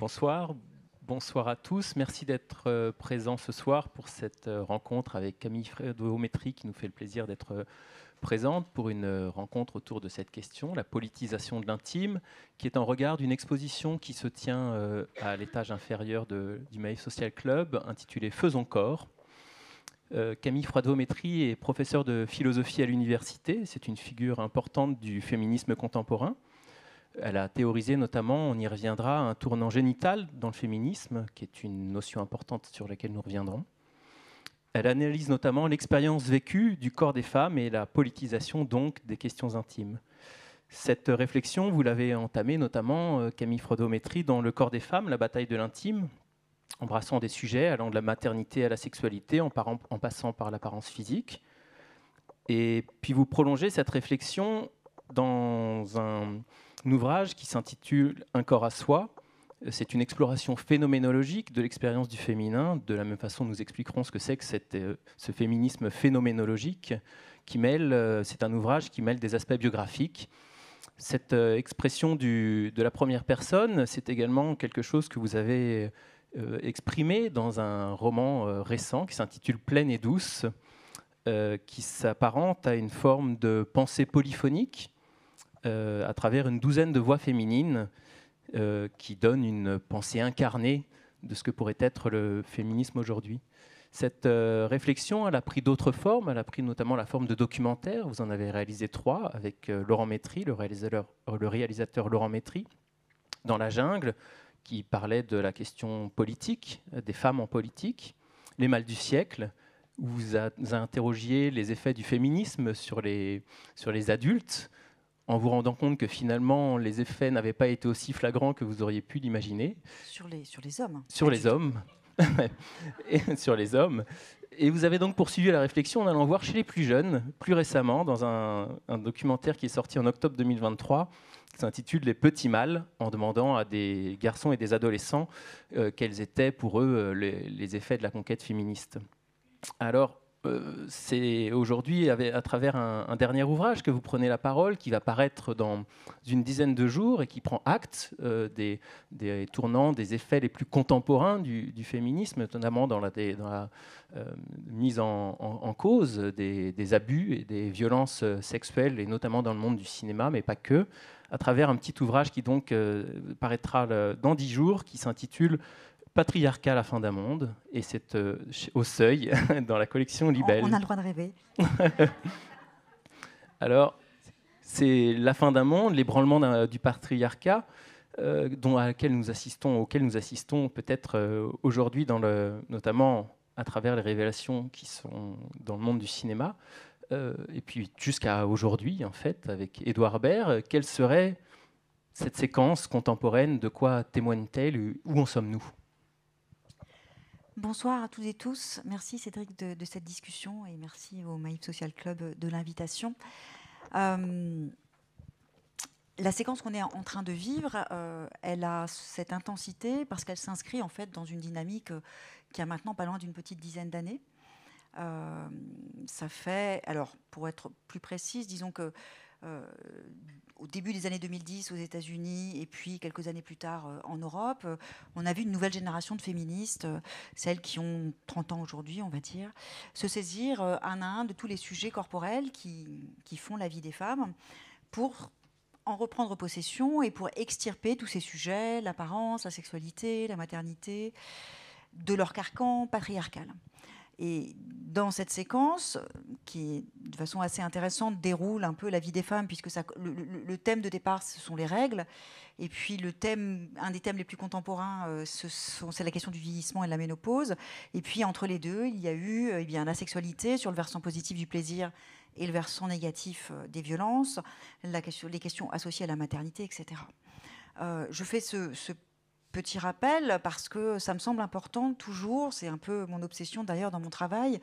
Bonsoir, bonsoir à tous. Merci d'être euh, présent ce soir pour cette euh, rencontre avec Camille Fredométrie qui nous fait le plaisir d'être euh, présente pour une rencontre autour de cette question, la politisation de l'intime, qui est en regard d'une exposition qui se tient à l'étage inférieur de, du Maïf Social Club intitulée Faisons corps. Camille Froidométrie est professeure de philosophie à l'université. C'est une figure importante du féminisme contemporain. Elle a théorisé notamment, on y reviendra, un tournant génital dans le féminisme, qui est une notion importante sur laquelle nous reviendrons. Elle analyse notamment l'expérience vécue du corps des femmes et la politisation donc des questions intimes. Cette réflexion, vous l'avez entamée notamment euh, Camille Frodométrie dans Le corps des femmes, la bataille de l'intime, embrassant des sujets allant de la maternité à la sexualité en, en passant par l'apparence physique. Et puis vous prolongez cette réflexion dans un, un ouvrage qui s'intitule Un corps à soi. C'est une exploration phénoménologique de l'expérience du féminin. De la même façon, nous expliquerons ce que c'est que euh, ce féminisme phénoménologique qui mêle, euh, c'est un ouvrage qui mêle des aspects biographiques. Cette euh, expression du, de la première personne, c'est également quelque chose que vous avez exprimé dans un roman récent qui s'intitule Pleine et douce, qui s'apparente à une forme de pensée polyphonique euh, à travers une douzaine de voix féminines euh, qui donnent une pensée incarnée de ce que pourrait être le féminisme aujourd'hui. Cette euh, réflexion, elle a pris d'autres formes. Elle a pris notamment la forme de documentaires. Vous en avez réalisé trois avec Laurent Métry, le réalisateur, Laurent Métry, dans La Jungle, qui parlait de la question politique, des femmes en politique, Les Mâles du siècle, où vous, a, vous a interrogiez les effets du féminisme sur les adultes en vous rendant compte que finalement les effets n'avaient pas été aussi flagrants que vous auriez pu l'imaginer. Sur les, sur les hommes. Hein. Sur les hommes. et sur les hommes. Et vous avez donc poursuivi la réflexion en allant voir chez les plus jeunes, plus récemment, dans un, documentaire qui est sorti en octobre 2023, qui s'intitule Les petits mâles, en demandant à des garçons et des adolescents euh, quels étaient pour eux euh, les, les effets de la conquête féministe. Alors, euh, c'est aujourd'hui à travers un, dernier ouvrage que vous prenez la parole, qui va paraître dans une dizaine de jours et qui prend acte euh, des, tournants, des effets les plus contemporains du, féminisme, notamment dans la, dans la euh, mise en, cause des, abus et des violences sexuelles, et notamment dans le monde du cinéma, mais pas que, à travers un petit ouvrage qui donc paraîtra dans dix jours, qui s'intitule Patriarcat, la fin d'un monde, et c'est euh, au seuil, dans la collection Libelle. On a le droit de rêver. Alors, c'est la fin d'un monde, l'ébranlement du patriarcat, euh, dont, à laquelle nous assistons, auquel nous assistons peut-être euh, aujourd'hui, notamment à travers les révélations qui sont dans le monde du cinéma, et puis jusqu'à aujourd'hui, en fait, avec Édouard Baird, quelle serait cette séquence contemporaine, de quoi témoigne-t-elle Où en sommes-nous Bonsoir à toutes et tous. Merci Cédric de, cette discussion et merci au Maïf Social Club de l'invitation. Euh, la séquence qu'on est en train de vivre, euh, elle a cette intensité parce qu'elle s'inscrit en fait dans une dynamique euh, qui a maintenant pas loin d'une petite dizaine d'années. ça fait, alors pour être plus précise, disons que euh, au début des années 2010 aux États-Unis et puis quelques années plus tard euh, en Europe, euh, on a vu une nouvelle génération de féministes, celles qui ont 30 ans aujourd'hui, on va dire, se saisir un à un de tous les sujets corporels qui, qui font la vie des femmes pour en reprendre possession et pour extirper tous ces sujets, l'apparence, la sexualité, la maternité, de leur carcan patriarcal. Et dans cette séquence, qui de façon assez intéressante déroule un peu la vie des femmes, puisque ça, le, thème de départ, ce sont les règles. Et puis le thème, un des thèmes les plus contemporains, euh, c'est la question du vieillissement et de la ménopause. Et puis entre les deux, il y a eu euh, eh bien, la sexualité sur le versant positif du plaisir et le versant négatif euh, des violences, la les questions associées à la maternité, etc. je fais ce, ce petit rappel, parce que ça me semble important toujours, c'est un peu mon obsession d'ailleurs dans mon travail,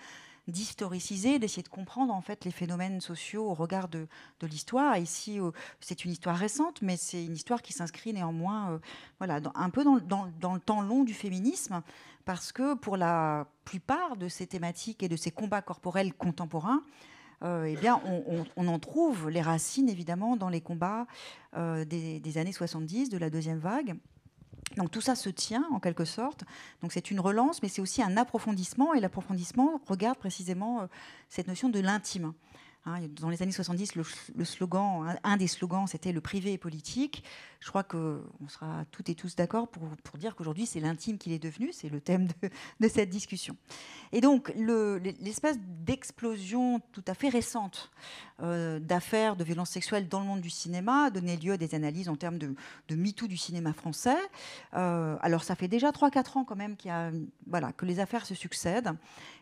d'historiciser, d'essayer de comprendre en fait les phénomènes sociaux au regard de, l'histoire. Ici, euh, c'est une histoire récente, mais c'est une histoire qui s'inscrit néanmoins, euh, voilà, un peu dans, le temps long du féminisme, parce que pour la plupart de ces thématiques et de ces combats corporels contemporains, euh, eh bien, on, en trouve les racines évidemment dans les combats des, des, années 70, de la deuxième vague. Donc tout ça se tient en quelque sorte. Donc c'est une relance, mais c'est aussi un approfondissement. Et l'approfondissement regarde précisément euh, cette notion de l'intime. Hein, dans les années 70, le, slogan, un des slogans, c'était le privé et politique. Je crois qu'on sera toutes et tous d'accord pour, dire qu'aujourd'hui, c'est l'intime qu'il est devenu. C'est le thème de, cette discussion. Et donc, l'espace d'explosion tout à fait récente euh, d'affaires de violences sexuelles dans le monde du cinéma a donné lieu à des analyses en termes de, de MeToo du cinéma français. Euh, alors, ça fait déjà 3-4 ans quand même voilà, que les affaires se succèdent.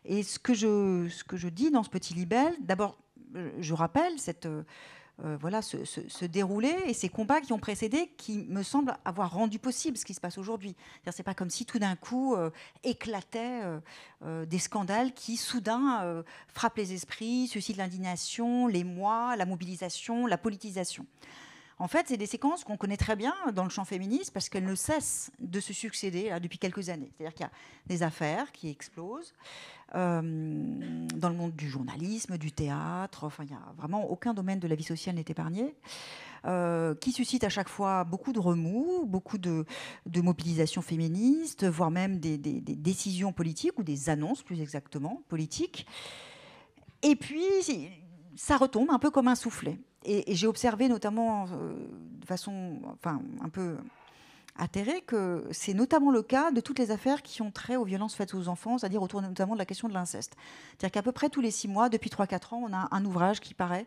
Et ce que je, ce que je dis dans ce petit libelle, d'abord, euh, je rappelle cette, euh, euh, ce, déroulé et ces combats qui ont précédé, qui me semblent avoir rendu possible ce qui se passe aujourd'hui. Ce n'est pas comme si tout d'un coup éclataient des scandales qui soudain frappent les esprits, suscitent l'indignation, l'émoi, la mobilisation, la politisation. En fait, c'est des séquences qu'on connaît très bien dans le champ féministe parce qu'elles ne cessent de se succéder hein, depuis quelques années. C'est-à-dire qu'il y a des affaires qui explosent euh, dans le monde du journalisme, du théâtre. Enfin, il y a vraiment aucun domaine de la vie sociale n'est épargné. Euh, qui suscite à chaque fois beaucoup de remous, beaucoup de, de mobilisation féministe, voire même des décisions politiques ou des annonces plus exactement politiques. Et puis, ça retombe un peu comme un soufflet et, j'ai observé notamment euh, de façon enfin, un peu atterrée que c'est notamment le cas de toutes les affaires qui ont trait aux violences faites aux enfants, c'est-à-dire autour notamment de la question de l'inceste. C'est-à-dire qu'à peu près tous les six mois, depuis 3-4 ans, on a un ouvrage qui paraît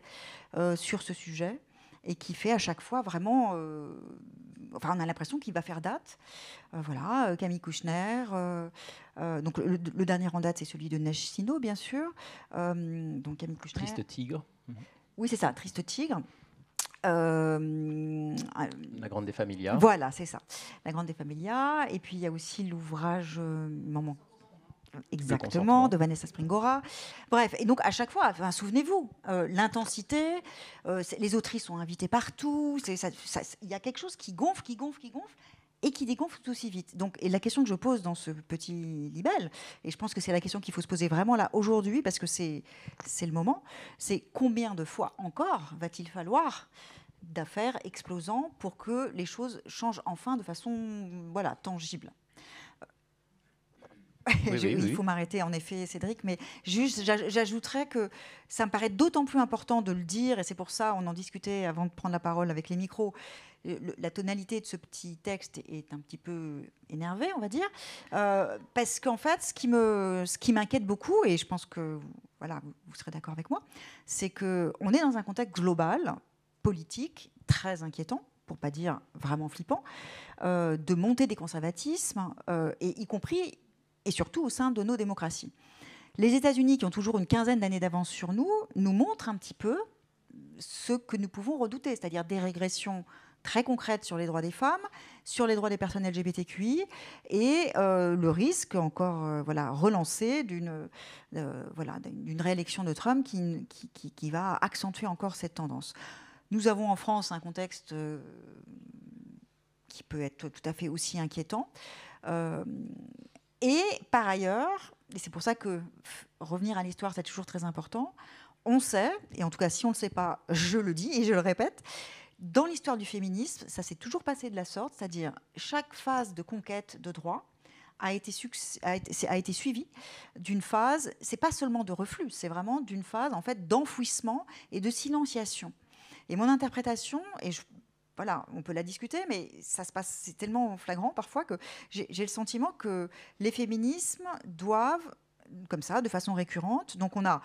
euh, sur ce sujet et qui fait à chaque fois vraiment. Euh, enfin, on a l'impression qu'il va faire date. voilà, Camille Kouchner. donc, le, dernier en date, c'est celui de Neige Sino, bien sûr. donc, Camille Kouchner. Triste tigre. Mhm. Oui, c'est ça, Triste Tigre. Euh, euh, la Grande des Familias. Voilà, c'est ça. La Grande des Familias. Et puis il y a aussi l'ouvrage euh, Maman. Exactement, de Vanessa Springora. Bref, et donc à chaque fois, souvenez-vous, l'intensité, les autrices sont invitées partout, il y a quelque chose qui gonfle, qui gonfle, qui gonfle, et qui dégonfle tout aussi vite. Donc, et la question que je pose dans ce petit libelle, et je pense que c'est la question qu'il faut se poser vraiment là aujourd'hui, parce que c'est le moment, c'est combien de fois encore va-t-il falloir d'affaires explosant pour que les choses changent enfin de façon voilà, tangible il faut m'arrêter en effet, Cédric, mais juste j'ajouterais que ça me paraît d'autant plus important de le dire, et c'est pour ça on en discutait avant de prendre la parole avec les micros, euh, la tonalité de ce petit texte est un petit peu énervée, on va dire, euh, parce qu'en fait, ce qui me, ce qui m'inquiète beaucoup, et je pense que voilà, vous, serez d'accord avec moi, c'est que on est dans un contexte global, politique, très inquiétant pour pas dire vraiment flippant, euh, de montée des conservatismes, et y compris et surtout au sein de nos démocraties. Les États-Unis, qui ont toujours une quinzaine d'années d'avance sur nous, nous montrent un petit peu ce que nous pouvons redouter, c'est-à-dire des régressions très concrète sur les droits des femmes, sur les droits des personnes LGBTQI et euh, le risque encore euh, voilà, relancé d'une euh, voilà, réélection de Trump qui, qui, qui, va accentuer encore cette tendance. Nous avons en France un contexte qui peut être tout à fait aussi inquiétant. et par ailleurs, et c'est pour ça que revenir à l'histoire, c'est toujours très important, on sait, et en tout cas si on ne le sait pas, je le dis et je le répète, dans l'histoire du féminisme, ça s'est toujours passé de la sorte, c'est-à-dire chaque phase de conquête de droits a été, a a été suivie d'une phase, c'est pas seulement de reflux, c'est vraiment d'une phase en fait d'enfouissement et de silenciation. Et mon interprétation, et voilà, on peut la discuter, mais ça se passe, c'est tellement flagrant parfois que j'ai le sentiment que les féminismes doivent, comme ça, de façon récurrente, donc on a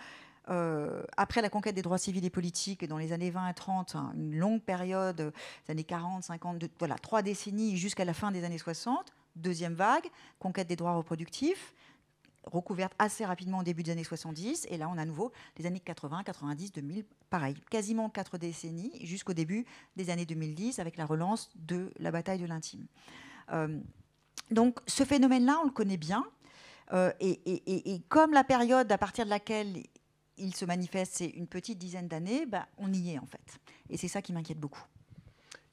euh, après la conquête des droits civils et politiques, dans les années 20 et 30, hein, une longue période, les euh, années 40, 50, voilà, trois décennies jusqu'à la fin des années 60, deuxième vague, conquête des droits reproductifs, recouverte assez rapidement au début des années 70, et là on a à nouveau les années 80, 90, 2000, pareil, quasiment quatre décennies jusqu'au début des années 2010 avec la relance de la bataille de l'intime. Euh, donc ce phénomène-là, on le connaît bien. et, comme la période à partir de laquelle il se manifeste, c'est une petite dizaine d'années, bah, on y est en fait. Et c'est ça qui m'inquiète beaucoup.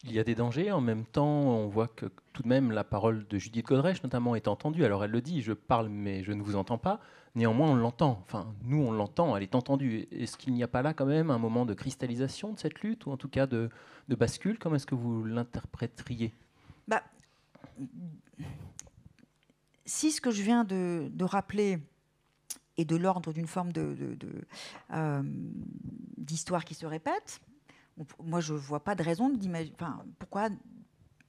Il y a des dangers. En même temps, on voit que tout de même la parole de Judith Godrèche, notamment, est entendue. Alors elle le dit je parle, mais je ne vous entends pas. Néanmoins, on l'entend. Enfin, nous, on l'entend. Elle est entendue. Est-ce qu'il n'y a pas là, quand même, un moment de cristallisation de cette lutte, ou en tout cas de, bascule Comment est-ce que vous l'interpréteriez bah, Si ce que je viens de rappeler et de l'ordre d'une forme d'histoire de, de, euh, qui se répète, moi je ne vois pas de raison pourquoi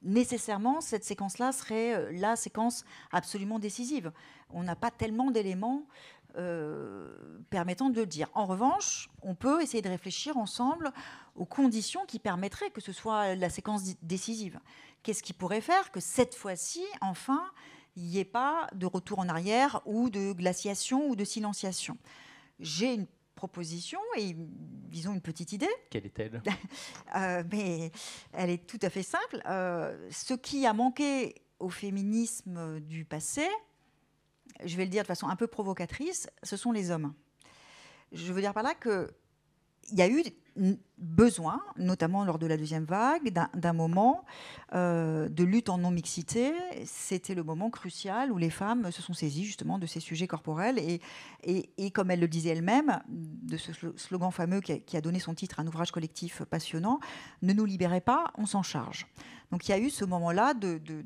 nécessairement cette séquence-là serait euh, la séquence absolument décisive. On n'a pas tellement d'éléments euh, permettant de le dire. En revanche, on peut essayer de réfléchir ensemble aux conditions qui permettraient que ce soit la séquence décisive. Qu'est-ce qui pourrait faire que cette fois-ci, enfin, il n'y ait pas de retour en arrière ou de glaciation ou de silenciation. J'ai une proposition et disons une petite idée. Quelle est-elle euh, Mais elle est tout à fait simple. Euh, ce qui a manqué au féminisme du passé, je vais le dire de façon un peu provocatrice, ce sont les hommes. Je veux dire par là que il y a eu besoin, notamment lors de la deuxième vague, d'un moment euh, de lutte en non-mixité. C'était le moment crucial où les femmes se sont saisies justement de ces sujets corporels et, et, et comme elle le disait elle-même, de ce slogan fameux qui a, qui a, donné son titre à un ouvrage collectif passionnant, Ne nous libérez pas, on s'en charge. Donc il y a eu ce moment-là de, de,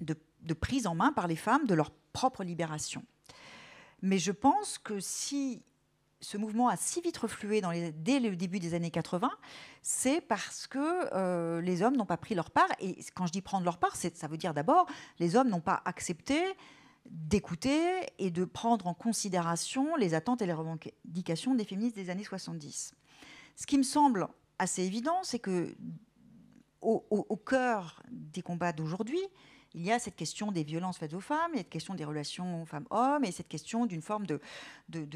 de, de prise en main par les femmes de leur propre libération. Mais je pense que si ce mouvement a si vite reflué dès le début des années 80, c'est parce que euh, les hommes n'ont pas pris leur part. Et quand je dis prendre leur part, ça veut dire d'abord, les hommes n'ont pas accepté d'écouter et de prendre en considération les attentes et les revendications des féministes des années 70. Ce qui me semble assez évident, c'est que cœur des combats d'aujourd'hui, il y a cette question des violences faites aux femmes, il y a cette question des relations femmes-hommes, et cette question d'une forme de,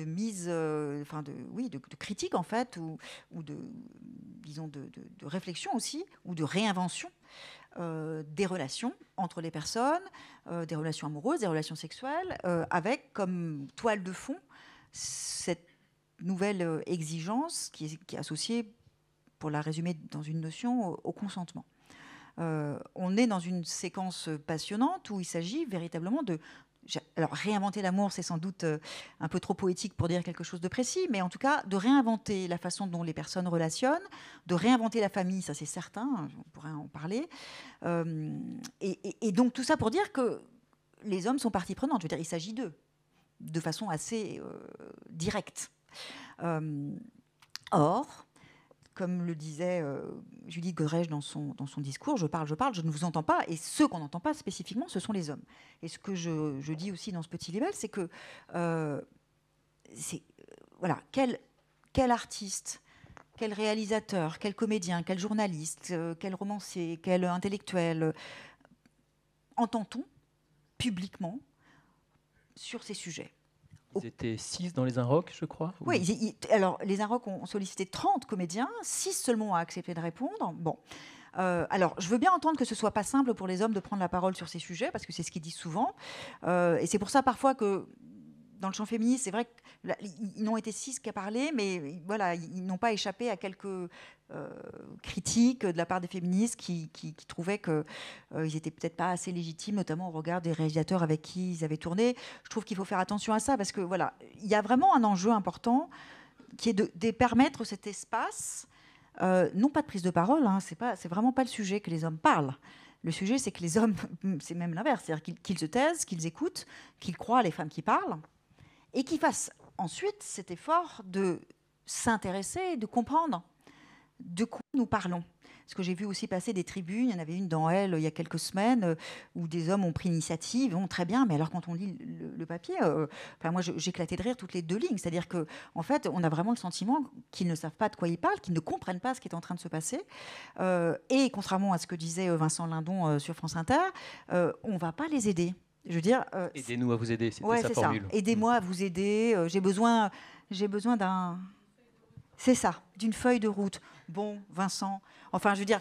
mise, euh, de, oui, de, critique en fait, ou, de, disons, de, réflexion aussi, ou de réinvention euh, des relations entre les personnes, euh, des relations amoureuses, des relations sexuelles, avec comme toile de fond cette nouvelle exigence qui est associée, pour la résumer dans une notion, au consentement. Euh, on est dans une séquence passionnante où il s'agit véritablement de... Alors, réinventer l'amour, c'est sans doute euh, un peu trop poétique pour dire quelque chose de précis, mais en tout cas, de réinventer la façon dont les personnes relationnent, de réinventer la famille, ça c'est certain, on pourrait en parler. Euh, et, donc, tout ça pour dire que les hommes sont partie prenante. Je veux dire, il s'agit d'eux, de façon assez directe. or, comme le disait euh, Julie Gorège dans son, discours, je parle, je parle, je ne vous entends pas, et ceux qu'on n'entend pas spécifiquement, ce sont les hommes. Et ce que je, dis aussi dans ce petit label, c'est que, euh, euh, voilà, quel artiste, quel réalisateur, quel comédien, quel journaliste, quel romancier, quel intellectuel entend-on publiquement sur ces sujets ils 6 dans les Inrocks, je crois. Oui, alors les Inrocks ont sollicité 30 comédiens, 6 seulement ont accepté de répondre. Bon. Euh, alors, je veux bien entendre que ce soit pas simple pour les hommes de prendre la parole sur ces sujets, parce que c'est ce qu'ils disent souvent. Euh, et c'est pour ça parfois que dans le champ féministe, c'est vrai qu'ils n'ont été six qu'à parler, mais voilà, ils n'ont pas échappé à quelques euh, critiques de la part des féministes qui, trouvaient qu'ils euh, n'étaient peut-être pas assez légitimes, notamment au regard des réalisateurs avec qui ils avaient tourné. Je trouve qu'il faut faire attention à ça parce que voilà, il y a vraiment un enjeu important qui est de, permettre cet espace, euh, non pas de prise de parole, hein, c'est pas, c'est vraiment pas le sujet que les hommes parlent. Le sujet, c'est que les hommes, c'est même l'inverse, c'est-à-dire qu'ils se taisent, qu'ils écoutent, qu'ils croient les femmes qui parlent, et qui fasse ensuite cet effort de s'intéresser, de comprendre de quoi nous parlons. Ce que j'ai vu aussi passer des tribunes, il y en avait une dans Elle euh, il y a quelques semaines, euh, où des hommes ont pris initiative, ont très bien, mais alors quand on lit le, papier, euh, enfin, moi j'éclatais de rire toutes les deux lignes. C'est-à-dire qu'en en fait, on a vraiment le sentiment qu'ils ne savent pas de quoi ils parlent, qu'ils ne comprennent pas ce qui est en train de se passer. et contrairement à ce que disait Vincent Lindon sur France Inter, on ne va pas les aider veux dire. Euh, Aidez-nous à vous aider, c'était ouais, sa formule. Aidez-moi mm. à vous aider. Euh, j'ai besoin, j'ai besoin d'un. C'est ça, d'une feuille de route. Bon, Vincent. Enfin, je veux dire,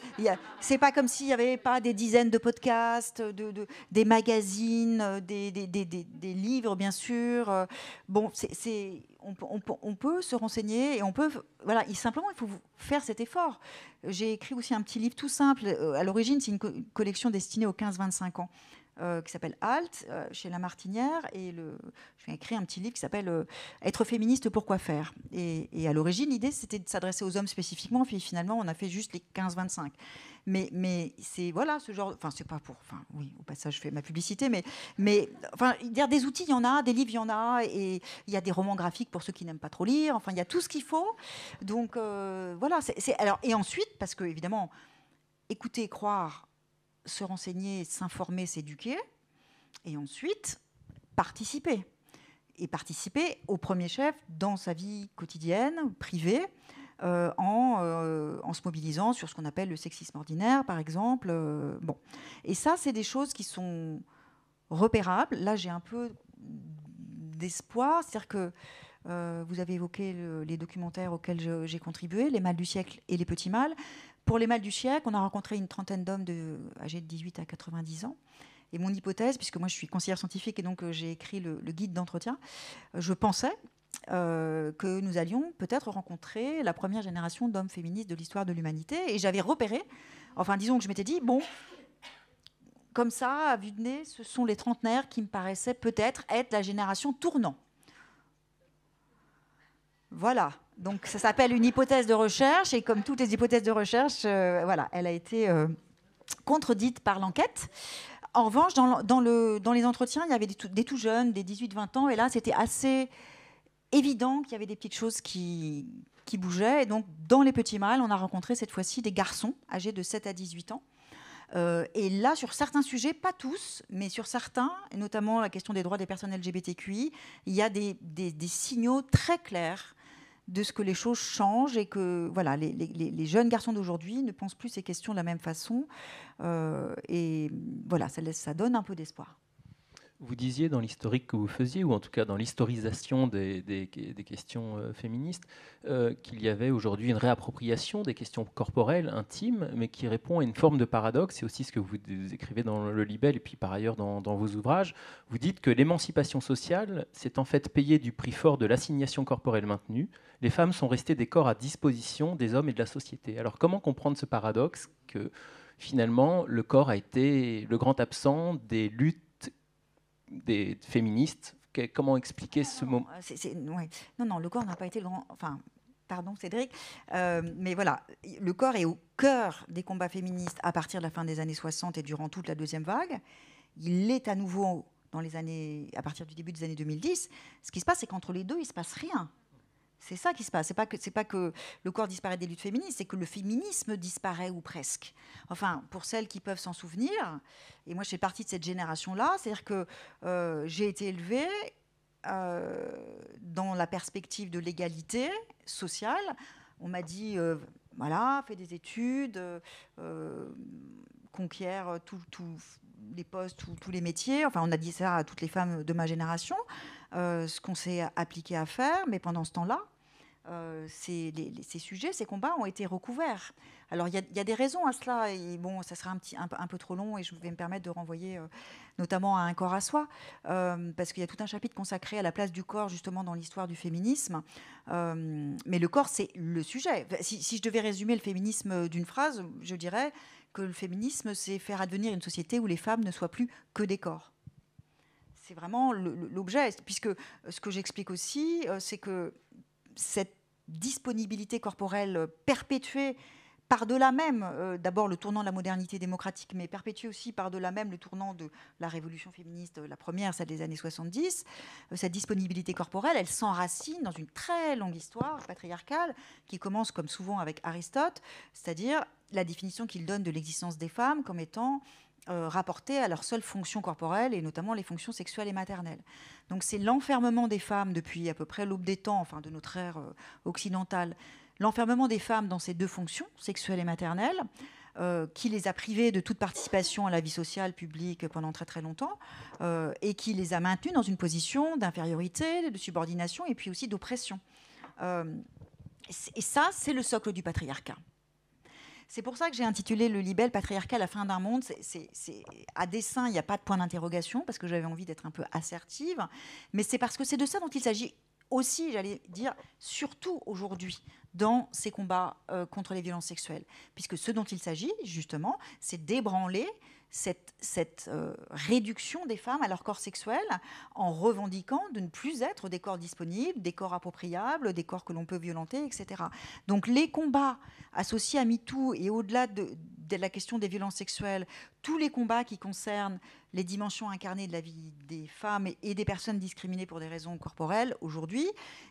c'est pas comme s'il n'y avait pas des dizaines de podcasts, de, de des magazines, euh, des, des, des, des, livres, bien sûr. Bon, c'est, on, on, on, peut se renseigner et on peut. Voilà, il, simplement, il faut faire cet effort. J'ai écrit aussi un petit livre tout simple. À l'origine, c'est une collection destinée aux 15-25 ans. Euh, qui s'appelle Alt euh, chez La Martinière et le, je viens écrire un petit livre qui s'appelle euh, Être féministe, pourquoi faire et, à l'origine, l'idée c'était de s'adresser aux hommes spécifiquement, puis finalement on a fait juste les 15-25. Mais, mais c'est voilà ce genre, enfin c'est pas pour, enfin oui, au passage je fais ma publicité, mais, mais enfin, a des outils il y en a, des livres il y en a, et il y a des romans graphiques pour ceux qui n'aiment pas trop lire, enfin il y a tout ce qu'il faut. Donc voilà, c'est alors et ensuite parce que évidemment écouter, croire, se renseigner, s'informer, s'éduquer, et ensuite participer. Et participer au premier chef dans sa vie quotidienne, privée, euh, euh, en, se mobilisant sur ce qu'on appelle le sexisme ordinaire, par exemple. Euh, bon. Et ça, c'est des choses qui sont repérables. Là, j'ai un peu d'espoir. C'est-à-dire que vous avez évoqué les documentaires auxquels j'ai contribué, Les Mâles du siècle et Les Petits Mâles. Pour les mâles du siècle, on a rencontré une trentaine d'hommes âgés de 18 à 90 ans. Et mon hypothèse, puisque moi je suis conseillère scientifique et donc euh, j'ai écrit le, guide d'entretien, euh, je pensais euh, que nous allions peut-être rencontrer la première génération d'hommes féministes de l'histoire de l'humanité. Et j'avais repéré, enfin disons que je m'étais dit, bon, comme ça, à vue de nez, ce sont les trentenaires qui me paraissaient peut-être être la génération tournant. Voilà, donc ça s'appelle une hypothèse de recherche et comme toutes les hypothèses de recherche, euh, voilà, elle a été euh, contredite par l'enquête. En revanche, dans, dans, les entretiens, il y avait des tout, des tout jeunes, des 18-20 ans, et là, c'était assez évident qu'il y avait des petites choses qui, qui bougeaient. Et donc, dans les petits mâles, on a rencontré cette fois-ci des garçons âgés de 7 à 18 ans. Euh, et là, sur certains sujets, pas tous, mais sur certains, et notamment la question des droits des personnes LGBTQI, il y a des, des signaux très clairs de ce que les choses changent et que voilà, les, jeunes garçons d'aujourd'hui ne pensent plus ces questions de la même façon. Euh, et voilà, ça, ça donne un peu d'espoir. Vous disiez dans l'historique que vous faisiez, ou en tout cas dans l'historisation des, des, questions euh, féministes, euh, qu'il y avait aujourd'hui une réappropriation des questions corporelles, intimes, mais qui répond à une forme de paradoxe. C'est aussi ce que vous écrivez dans le Libel et puis par ailleurs dans, dans vos ouvrages. Vous dites que l'émancipation sociale s'est en fait payée du prix fort de l'assignation corporelle maintenue. Les femmes sont restées des corps à disposition des hommes et de la société. Alors comment comprendre ce paradoxe que finalement le corps a été le grand absent des luttes des féministes. comment expliquer ce moment Non, non, le corps n'a pas été le grand. Enfin, pardon Cédric, euh, mais voilà, le corps est au cœur des combats féministes à partir de la fin des années 60 et durant toute la deuxième vague. Il est à nouveau dans les années, à partir du début des années 2010. Ce qui se passe, c'est qu'entre les deux, il se passe rien. C'est ça qui se passe. C'est pas que pas que le corps disparaît des luttes féministes, c'est que le féminisme disparaît ou presque. Enfin, pour celles qui peuvent s'en souvenir, et moi je fais partie de cette génération-là, c'est-à-dire que euh, j'ai été élevée euh, dans la perspective de l'égalité sociale. On m'a dit euh, voilà, fais des études, conquière tous les postes, tous les métiers. Enfin, on a dit ça à toutes les femmes de ma génération, ce qu'on s'est appliqué à faire. Mais pendant ce temps-là, euh, ces, sujets, ces combats ont été recouverts. Alors il y, a des raisons à cela, et bon, ça sera un, petit, un, peu trop long et je vais me permettre de renvoyer euh, notamment à un corps à soi, euh, parce qu'il y a tout un chapitre consacré à la place du corps justement dans l'histoire du féminisme. mais le corps, c'est le sujet. Si, si je devais résumer le féminisme d'une phrase, je dirais que le féminisme, c'est faire advenir une société où les femmes ne soient plus que des corps c'est vraiment l'objet, puisque ce que j'explique aussi, c'est que cette disponibilité corporelle perpétuée par-delà même, euh, d'abord le tournant de la modernité démocratique, mais perpétuée aussi par-delà même le tournant de la révolution féministe, euh, la première, celle des années 70, euh, cette disponibilité corporelle, elle s'enracine dans une très longue histoire patriarcale qui commence comme souvent avec Aristote, c'est-à-dire la définition qu'il donne de l'existence des femmes comme étant rapportés euh, rapportées à leurs seule fonction corporelles, et notamment les fonctions sexuelles et maternelles. Donc c'est l'enfermement des femmes depuis à peu près l'aube des temps, enfin de notre ère euh, occidentale, l'enfermement des femmes dans ces deux fonctions, sexuelles et maternelles, euh, qui les a privées de toute participation à la vie sociale publique pendant très très longtemps et qui les a maintenues dans une position d'infériorité, de subordination et puis aussi d'oppression. et ça, c'est le socle du patriarcat. C'est pour ça que j'ai intitulé le libelle patriarcal la fin d'un monde. C'est à dessein, il n'y a pas de point d'interrogation parce que j'avais envie d'être un peu assertive, mais c'est parce que c'est de ça dont il s'agit aussi, j'allais dire, surtout aujourd'hui dans ces combats euh, contre les violences sexuelles, puisque ce dont il s'agit justement, c'est d'ébranler cette, euh, réduction des femmes à leur corps sexuel en revendiquant de ne plus être des corps disponibles, des corps appropriables, des corps que l'on peut violenter, etc. Donc les combats associés à MeToo et au-delà de, la question des violences sexuelles, tous les combats qui concernent les dimensions incarnées de la vie des femmes et des personnes discriminées pour des raisons corporelles aujourd'hui,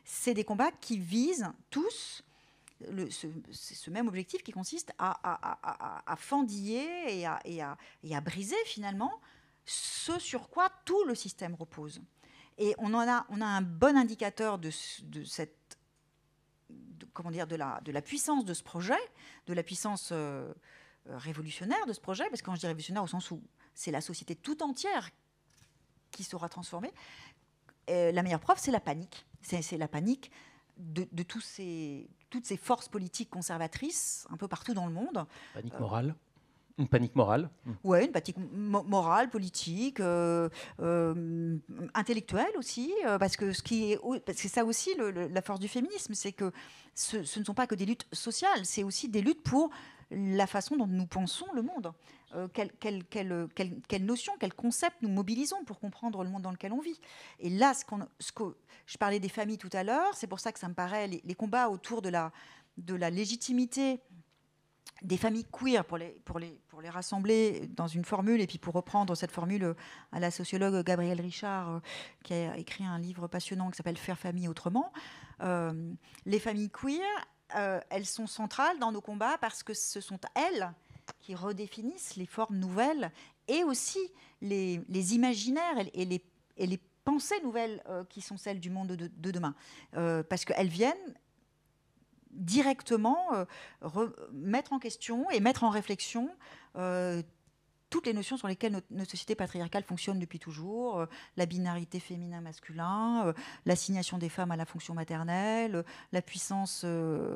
c'est des combats qui visent tous le, ce, même objectif qui consiste à, fendiller et, à, briser finalement ce sur quoi tout le système repose. Et on, en a, on a un bon indicateur de, cette, comment dire, de la, de la puissance de ce projet, de la puissance euh, euh, révolutionnaire de ce projet, parce que quand je dis révolutionnaire au sens où c'est la société tout entière qui sera transformée, euh, la meilleure preuve, c'est la panique. C'est la panique de tous ces toutes ces forces politiques conservatrices un peu partout dans le monde. Panique morale une panique morale euh, Oui, une panique morale, politique, euh, euh, intellectuelle aussi, parce que ce qui ça aussi la force du féminisme, c'est que ce, ce, ne sont pas que des luttes sociales, c'est aussi des luttes pour la façon dont nous pensons le monde. Euh, Quelles euh, quelle, notion, quel concept nous mobilisons pour comprendre le monde dans lequel on vit. Et là, ce, ce que je parlais des familles tout à l'heure, c'est pour ça que ça me paraît, les, combats autour de la, de la légitimité des familles queer pour les, pour, les, pour les rassembler dans une formule, et puis pour reprendre cette formule euh, à la sociologue Gabrielle Richard, qui a écrit un livre passionnant qui s'appelle Faire famille autrement, les familles queer, elles sont centrales dans nos combats parce que ce sont elles qui redéfinissent les formes nouvelles et aussi les, imaginaires et, les, les, pensées nouvelles euh, qui sont celles du monde de, demain. Euh, parce qu'elles viennent directement euh, mettre en question et mettre en réflexion toutes les notions sur lesquelles notre, société patriarcale fonctionne depuis toujours, la binarité féminin-masculin, l'assignation des femmes à la fonction maternelle, la puissance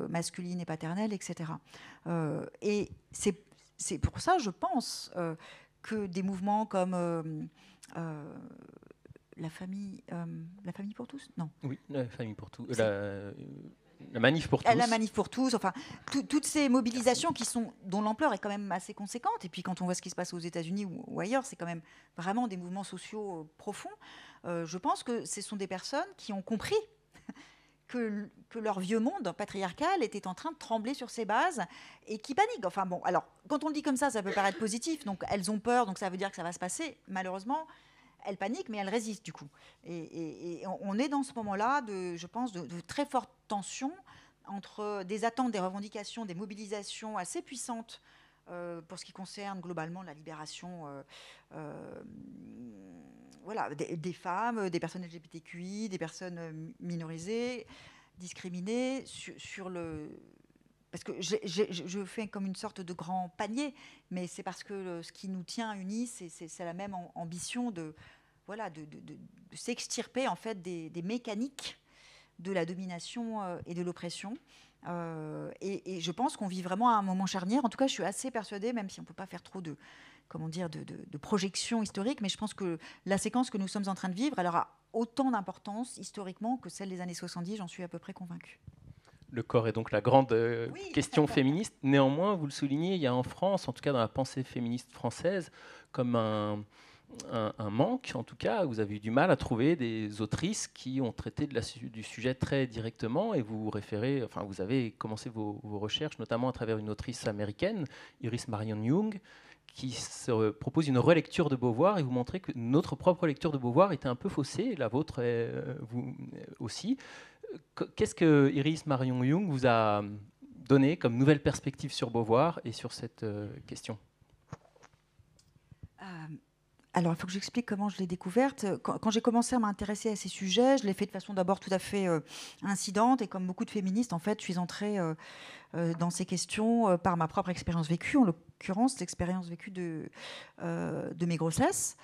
masculine et paternelle, etc. et c'est c'est pour ça, je pense, euh, que des mouvements comme euh, euh, la, famille, la famille pour tous Non. Oui, la famille pour tous. La, manif pour tous. La manif pour tous, enfin, toutes ces mobilisations qui sont, dont l'ampleur est quand même assez conséquente. Et puis quand on voit ce qui se passe aux États-Unis ou, ailleurs, c'est quand même vraiment des mouvements sociaux profonds. je pense que ce sont des personnes qui ont compris que, leur vieux monde patriarcal était en train de trembler sur ses bases et qui panique. Enfin bon, alors quand on le dit comme ça, ça peut paraître positif. Donc elles ont peur, donc ça veut dire que ça va se passer. Malheureusement, elles paniquent, mais elles résistent du coup. Et, on est dans ce moment-là, de, je pense, de, très fortes tensions entre des attentes, des revendications, des mobilisations assez puissantes euh, pour ce qui concerne globalement la libération euh, euh, voilà, des, femmes, des personnes LGBTQI, des personnes minorisées, discriminées, sur, le... Parce que je fais comme une sorte de grand panier, mais c'est parce que ce qui nous tient unis, c'est la même ambition de, voilà, s'extirper en fait des mécaniques de la domination et de l'oppression euh, et, je pense qu'on vit vraiment à un moment charnière. En tout cas, je suis assez persuadée, même si on ne peut pas faire trop de, comment dire, de, de, de projections historiques, mais je pense que la séquence que nous sommes en train de vivre, elle aura autant d'importance historiquement que celle des années 70, j'en suis à peu près convaincue. Le corps est donc la grande euh, question féministe. Néanmoins, vous le soulignez, il y a en France, en tout cas dans la pensée féministe française, comme un, un, manque, en tout cas, vous avez eu du mal à trouver des autrices qui ont traité du sujet très directement et vous référez, enfin, vous avez commencé vos, recherches notamment à travers une autrice américaine, Iris Marion Young, qui se propose une relecture de Beauvoir et vous montrez que notre propre lecture de Beauvoir était un peu faussée, la vôtre euh, euh, aussi. Qu'est-ce que Iris Marion Young vous a donné comme nouvelle perspective sur Beauvoir et sur cette euh, question alors, il faut que j'explique comment je l'ai découverte. Quand, j'ai commencé à m'intéresser à ces sujets, je l'ai fait de façon d'abord tout à fait euh, incidente. Et comme beaucoup de féministes, en fait, je suis entrée euh, euh, dans ces questions par ma propre expérience vécue, en l'occurrence l'expérience vécue de, de mes grossesses,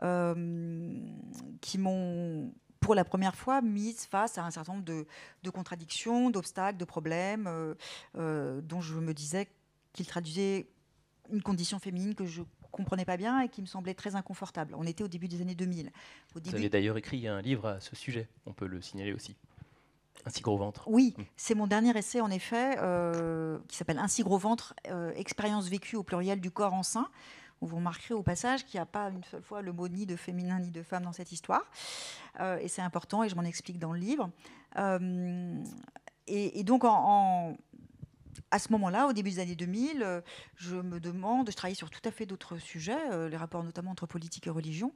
qui m'ont pour la première fois mise face à un certain nombre de, de contradictions, d'obstacles, de problèmes, dont je me disais qu'ils traduisaient une condition féminine que je comprenait pas bien et qui me semblait très inconfortable. On était au début des années 2000. Vous avez d'ailleurs écrit un livre à ce sujet, on peut le signaler aussi. Un si gros ventre. Oui, mm. c'est mon dernier essai en effet, euh, qui s'appelle Un si gros ventre, euh, expérience vécue au pluriel du corps enceint. Où vous remarquerez au passage qu'il n'y a pas une seule fois le mot ni de féminin ni de femme dans cette histoire. Euh, et c'est important et je m'en explique dans le livre. Et, donc en à ce moment-là, au début des années 2000, euh, je me demande, je travaillais sur tout à fait d'autres sujets, euh, les rapports notamment entre politique et religion,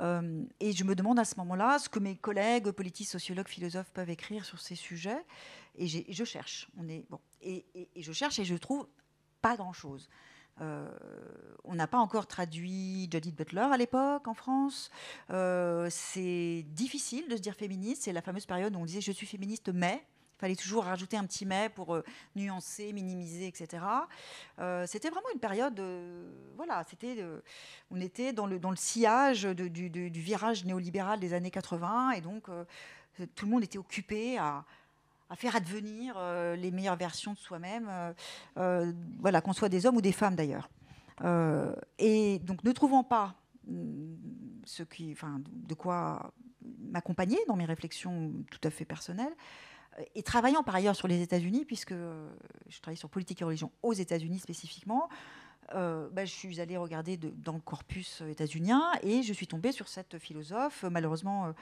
euh, et je me demande à ce moment-là ce que mes collègues politistes, sociologues, philosophes peuvent écrire sur ces sujets, et, je cherche. On est, bon, et, je cherche et je trouve pas grand-chose. on n'a pas encore traduit Judith Butler à l'époque en France. c'est difficile de se dire féministe. C'est la fameuse période où on disait je suis féministe, mais fallait toujours rajouter un petit mais pour euh, nuancer, minimiser, etc. Euh, c'était vraiment une période, euh, voilà, c'était, on était dans le, dans le sillage du, virage néolibéral des années 80, et donc tout le monde était occupé à, faire advenir les meilleures versions de soi-même, voilà, qu'on soit des hommes ou des femmes d'ailleurs. et donc ne trouvant pas mm, ce qui, enfin, de quoi m'accompagner dans mes réflexions tout à fait personnelles, et travaillant par ailleurs sur les États-Unis, puisque euh, je travaille sur politique et religion aux États-Unis spécifiquement, euh, bah, je suis allée regarder dans le corpus euh, états-unien et je suis tombée sur cette philosophe, malheureusement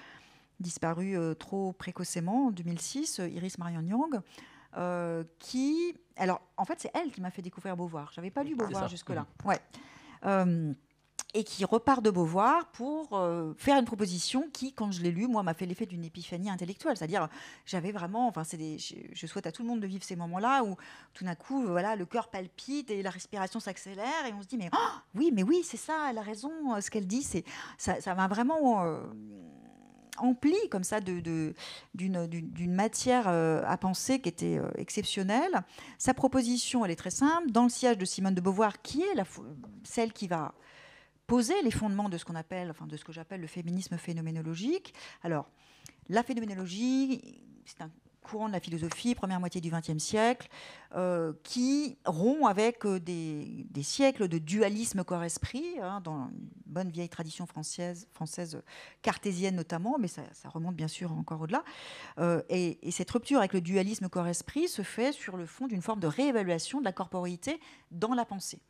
disparue trop précocement en 2006, Iris Marion Young, qui. Alors, en fait, c'est elle qui m'a fait découvrir Beauvoir. Je n'avais pas lu Beauvoir jusque-là. Mm. Ouais et qui repart de Beauvoir pour euh, faire une proposition qui, quand je l'ai lue, moi, m'a fait l'effet d'une épiphanie intellectuelle. C'est-à-dire, j'avais vraiment, enfin, c'est je, souhaite à tout le monde de vivre ces moments-là où tout d'un coup, voilà, le cœur palpite et la respiration s'accélère et on se dit, mais oh, oui, mais oui, c'est ça, elle a raison, euh, ce qu'elle dit, c'est, ça, ça m'a vraiment euh, empli comme ça de, d'une, d'une matière euh, à penser qui était exceptionnelle. Sa proposition, elle est très simple, dans le siège de Simone de Beauvoir, qui est la, celle qui va poser les fondements de ce qu'on appelle, enfin de ce que j'appelle le féminisme phénoménologique. Alors, la phénoménologie, c'est un courant de la philosophie, première moitié du XXe siècle, euh, qui rompt avec euh, des, siècles de dualisme corps-esprit, hein, dans une bonne vieille tradition française, française cartésienne notamment, mais ça, remonte bien sûr encore au-delà. Euh, et, et, cette rupture avec le dualisme corps-esprit se fait sur le fond d'une forme de réévaluation de la corporité dans la pensée.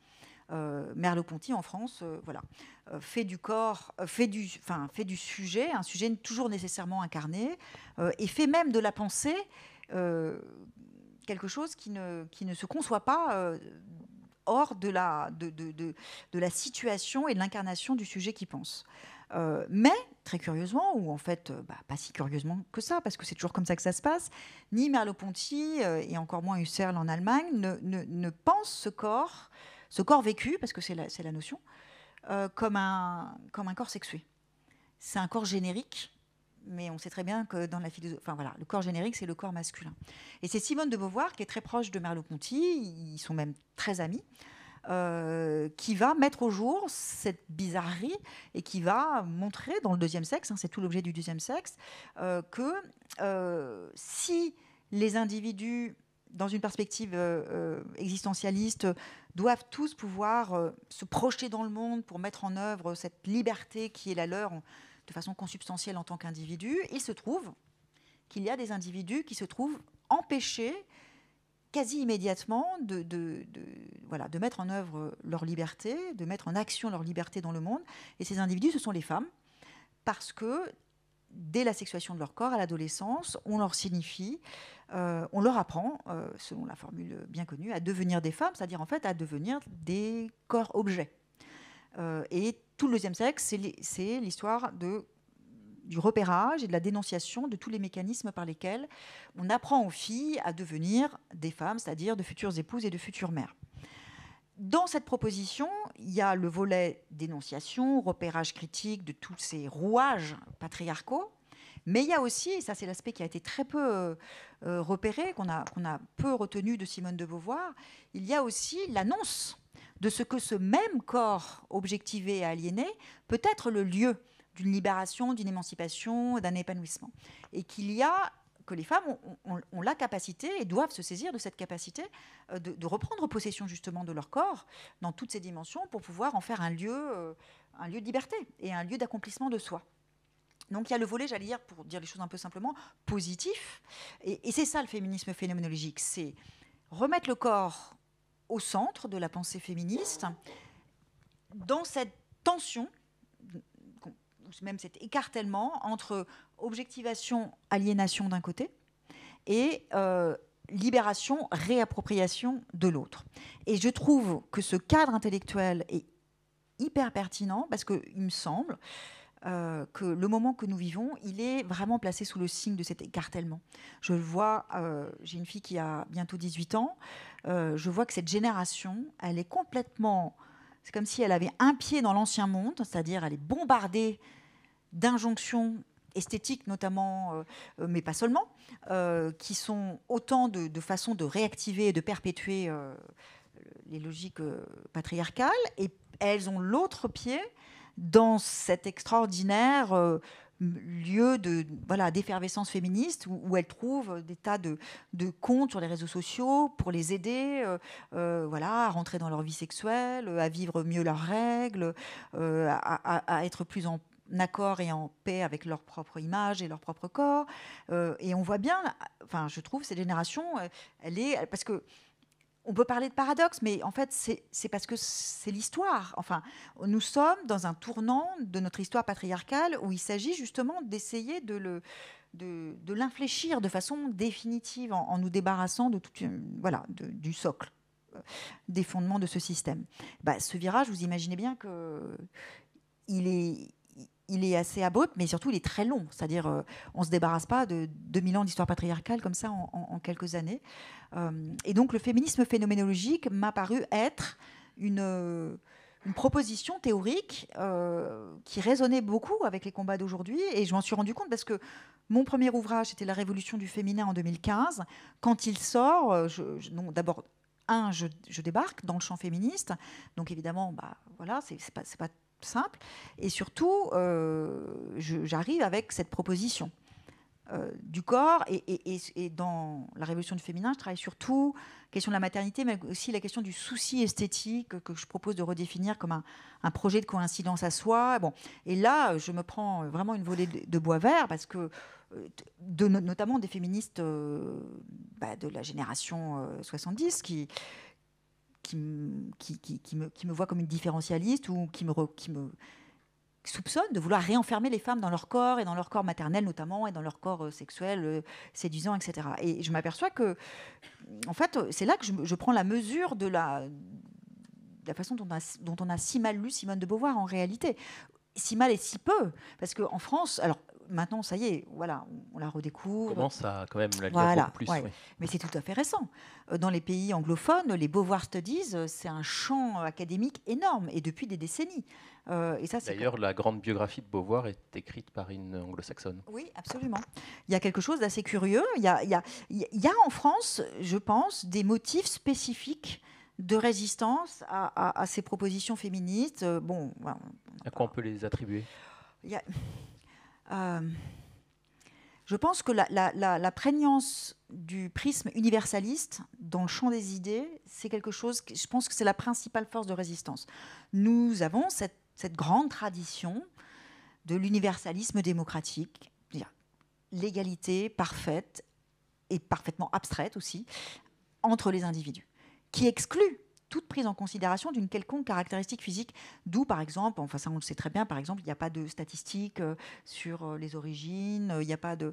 Euh, Merleau-Ponty en France, euh, voilà, euh, fait du corps, fait du, fait du sujet, un sujet toujours nécessairement incarné, et fait même de la pensée quelque chose qui ne, se conçoit pas hors de la, de, la situation et de l'incarnation du sujet qui pense. mais, très curieusement, ou en fait bah, pas si curieusement que ça, parce que c'est toujours comme ça que ça se passe, ni Merleau-Ponty et encore moins Husserl en Allemagne ne, ne, ne pensent ce corps ce corps vécu, parce que c'est la, notion, euh, comme, un, comme un corps sexué. C'est un corps générique, mais on sait très bien que dans la philosophie, enfin voilà, le corps générique, c'est le corps masculin. Et c'est Simone de Beauvoir, qui est très proche de Merleau-Ponty, ils sont même très amis, euh, qui va mettre au jour cette bizarrerie et qui va montrer dans le deuxième sexe, hein, c'est tout l'objet du deuxième sexe, euh, que si les individus dans une perspective euh, euh, existentialiste, doivent tous pouvoir euh, se projeter dans le monde pour mettre en œuvre cette liberté qui est la leur de façon consubstantielle en tant qu'individu. Il se trouve qu'il y a des individus qui se trouvent empêchés quasi immédiatement de, voilà, de mettre en œuvre leur liberté, de mettre en action leur liberté dans le monde. Et ces individus, ce sont les femmes, parce que dès la sexuation de leur corps à l'adolescence, on leur signifie, euh, on leur apprend, euh, selon la formule bien connue, à devenir des femmes, c'est-à-dire en fait à devenir des corps-objets. Euh, et tout le deuxième sexe, c'est l'histoire du repérage et de la dénonciation de tous les mécanismes par lesquels on apprend aux filles à devenir des femmes, c'est-à-dire de futures épouses et de futures mères dans cette proposition, il y a le volet dénonciation, repérage critique de tous ces rouages patriarcaux, mais il y a aussi, et ça c'est l'aspect qui a été très peu euh, euh, repéré, qu'on a, qu'on a peu retenu de Simone de Beauvoir, il y a aussi l'annonce de ce que ce même corps objectivé et aliéné peut être le lieu d'une libération, d'une émancipation, d'un épanouissement. Et qu'il y a les femmes ont, la capacité et doivent se saisir de cette capacité euh, de, reprendre possession justement de leur corps dans toutes ses dimensions pour pouvoir en faire un lieu, euh, un lieu de liberté et un lieu d'accomplissement de soi. Donc il y a le volet, j'allais dire, pour dire les choses un peu simplement, positif. Et, c'est ça le féminisme phénoménologique, c'est remettre le corps au centre de la pensée féministe dans cette tension, même cet écartèlement entre objectivation, aliénation d'un côté, et euh, libération, réappropriation de l'autre. Et je trouve que ce cadre intellectuel est hyper pertinent parce qu'il me semble euh, que le moment que nous vivons, il est vraiment placé sous le signe de cet écartèlement. Je vois, euh, j'ai une fille qui a bientôt 18 ans, je vois que cette génération, elle est complètement... C'est comme si elle avait un pied dans l'ancien monde, c'est-à-dire elle est bombardée d'injonctions esthétiques notamment, euh, euh, mais pas seulement, euh, qui sont autant de, façons de réactiver et de perpétuer les logiques patriarcales. Et elles ont l'autre pied dans cet extraordinaire lieu de voilà d'effervescence féministe où, elles trouvent des tas de, de, comptes sur les réseaux sociaux pour les aider voilà à rentrer dans leur vie sexuelle à vivre mieux leurs règles à, à, être plus en accord et en paix avec leur propre image et leur propre corps. Euh, et on voit bien, enfin, je trouve, cette génération, euh, elle est. Parce que. On peut parler de paradoxe, mais en fait, c'est parce que c'est l'histoire. Enfin, nous sommes dans un tournant de notre histoire patriarcale où il s'agit justement d'essayer de le, de, de l'infléchir de façon définitive en, nous débarrassant de tout, voilà, du socle euh, des fondements de ce système. Bah, ce virage, vous imaginez bien que il est, il est assez abrupt, mais surtout il est très long. C'est-à-dire, euh, on ne se débarrasse pas de 2000 ans d'histoire patriarcale comme ça en, quelques années. Euh, et donc, le féminisme phénoménologique m'a paru être une, euh, une proposition théorique qui résonnait beaucoup avec les combats d'aujourd'hui. Et je m'en suis rendu compte parce que mon premier ouvrage était La Révolution du féminin en 2015. Quand il sort, je, d'abord, un, je, débarque dans le champ féministe. Donc évidemment, bah, voilà, c'est pas, pas simple. Et surtout, euh, j'arrive avec cette proposition euh, du corps. Et, dans la révolution du féminin, je travaille surtout question de la maternité, mais aussi la question du souci esthétique que je propose de redéfinir comme un, projet de coïncidence à soi. Bon. Et là, je me prends vraiment une volée de, bois vert parce que euh, de, notamment des féministes bah, de la génération 70 qui, qui, qui, qui, me, qui voient comme une différentialiste ou qui me, qui me soupçonne de vouloir réenfermer les femmes dans leur corps et dans leur corps maternel notamment et dans leur corps euh, sexuel euh, séduisant, etc. Et je m'aperçois que, en fait, euh, c'est là que je, prends la mesure de la, la façon dont on, a, dont on a si mal lu Simone de Beauvoir en réalité si mal et si peu. Parce qu'en France, alors maintenant, ça y est, voilà, on, la redécouvre. On commence à quand même la lire plus. Mais c'est tout à fait récent. Euh, dans les pays anglophones, les Beauvoir Studies, euh, c'est un champ académique énorme, et depuis des décennies. Euh, et ça, D'ailleurs, la grande biographie de Beauvoir est écrite par une anglo-saxonne. Oui, absolument. Il y a quelque chose d'assez curieux. Il y, a, il, y a, il y a en France, je pense, des motifs spécifiques de résistance à, ces propositions féministes. Bon, à quoi on peut les attribuer euh, je pense que la, prégnance du prisme universaliste dans le champ des idées, c'est quelque chose, que, je pense que c'est la principale force de résistance. Nous avons cette, cette grande tradition de l'universalisme démocratique, l'égalité parfaite et parfaitement abstraite aussi entre les individus, qui exclut toute prise en considération d'une quelconque caractéristique physique. D'où, par exemple, enfin ça on le sait très bien, par exemple, il n'y a pas de statistiques euh, sur euh, les origines, euh, il n'y a pas de...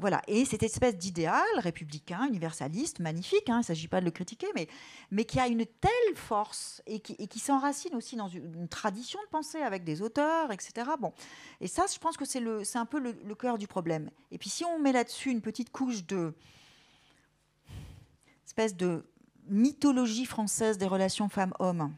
voilà. Et cette espèce d'idéal républicain, universaliste, magnifique, hein, il ne s'agit pas de le critiquer, mais, mais qui a une telle force et qui, s'enracine aussi dans une, tradition de pensée avec des auteurs, etc. Bon. Et ça, je pense que c'est un peu le, le cœur du problème. Et puis si on met là-dessus une petite couche de espèce de mythologie française des relations femmes-hommes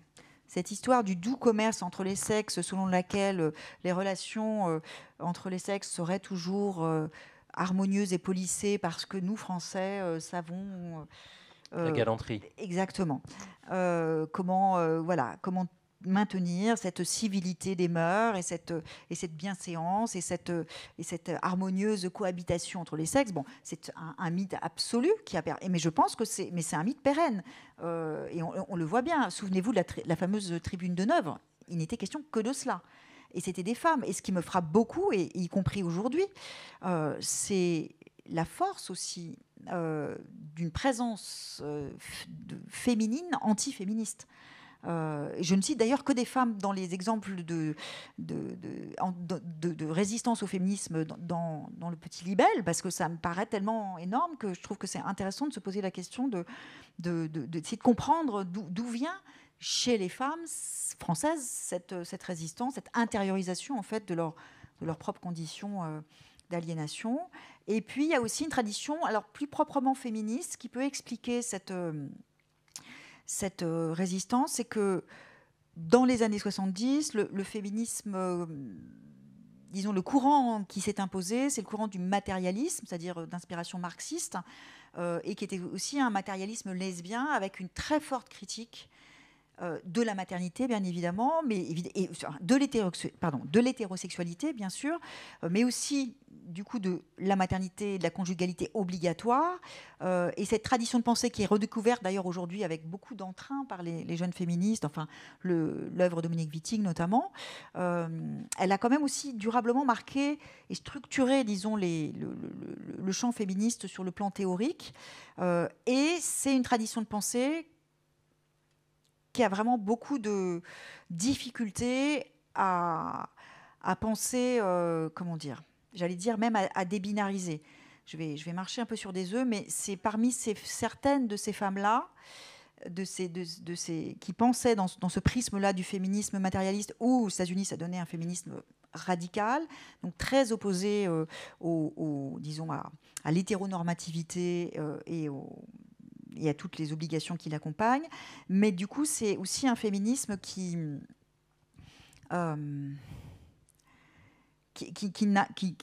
cette histoire du doux commerce entre les sexes, selon laquelle euh, les relations euh, entre les sexes seraient toujours euh, harmonieuses et polissées parce que nous, Français, savons... la galanterie. Exactement. comment, voilà, comment maintenir cette civilité des mœurs et cette, et cette bienséance et cette, et cette harmonieuse cohabitation entre les sexes. Bon, c'est un, mythe absolu qui a mais je pense que c'est un mythe pérenne euh, et on, le voit bien. Souvenez-vous de la, fameuse tribune de Neuve Il n'était question que de cela. Et c'était des femmes. Et ce qui me frappe beaucoup, et y compris aujourd'hui, euh, c'est la force aussi euh, d'une présence féminine anti-féministe. Euh, je ne cite d'ailleurs que des femmes dans les exemples de, de, résistance au féminisme dans, le petit libelle, parce que ça me paraît tellement énorme que je trouve que c'est intéressant de se poser la question de, de comprendre d'où vient chez les femmes françaises cette, cette, résistance, cette intériorisation en fait de leurs propres conditions euh, d'aliénation. Et puis il y a aussi une tradition, alors plus proprement féministe, qui peut expliquer cette... Euh, cette euh, résistance, c'est que dans les années 70, le, féminisme, euh, disons le courant qui s'est imposé, c'est le courant du matérialisme, c'est-à-dire euh, d'inspiration marxiste, et qui était aussi un matérialisme lesbien avec une très forte critique de la maternité, bien évidemment, mais de l'hétérosexualité, bien sûr, mais aussi du coup de la maternité et de la conjugalité obligatoire euh, et cette tradition de pensée qui est redécouverte d'ailleurs aujourd'hui avec beaucoup d'entrain par les, jeunes féministes, enfin l'œuvre Dominique Wittig notamment, euh, elle a quand même aussi durablement marqué et structuré, disons, les, le, champ féministe sur le plan théorique euh, et c'est une tradition de pensée qui a vraiment beaucoup de difficultés à, à penser, comment dire, j'allais dire même à, débinariser. Je vais, je vais marcher un peu sur des œufs, mais c'est parmi ces, certaines de ces femmes-là, de ces, de, ces, qui pensaient dans, ce prisme-là du féminisme matérialiste, où aux États-Unis, ça donnait un féminisme radical, donc très opposé euh, au, disons, à, l'hétéronormativité euh, et à toutes les obligations qui l'accompagnent. Mais du coup, c'est aussi un féminisme qui, euh, qui,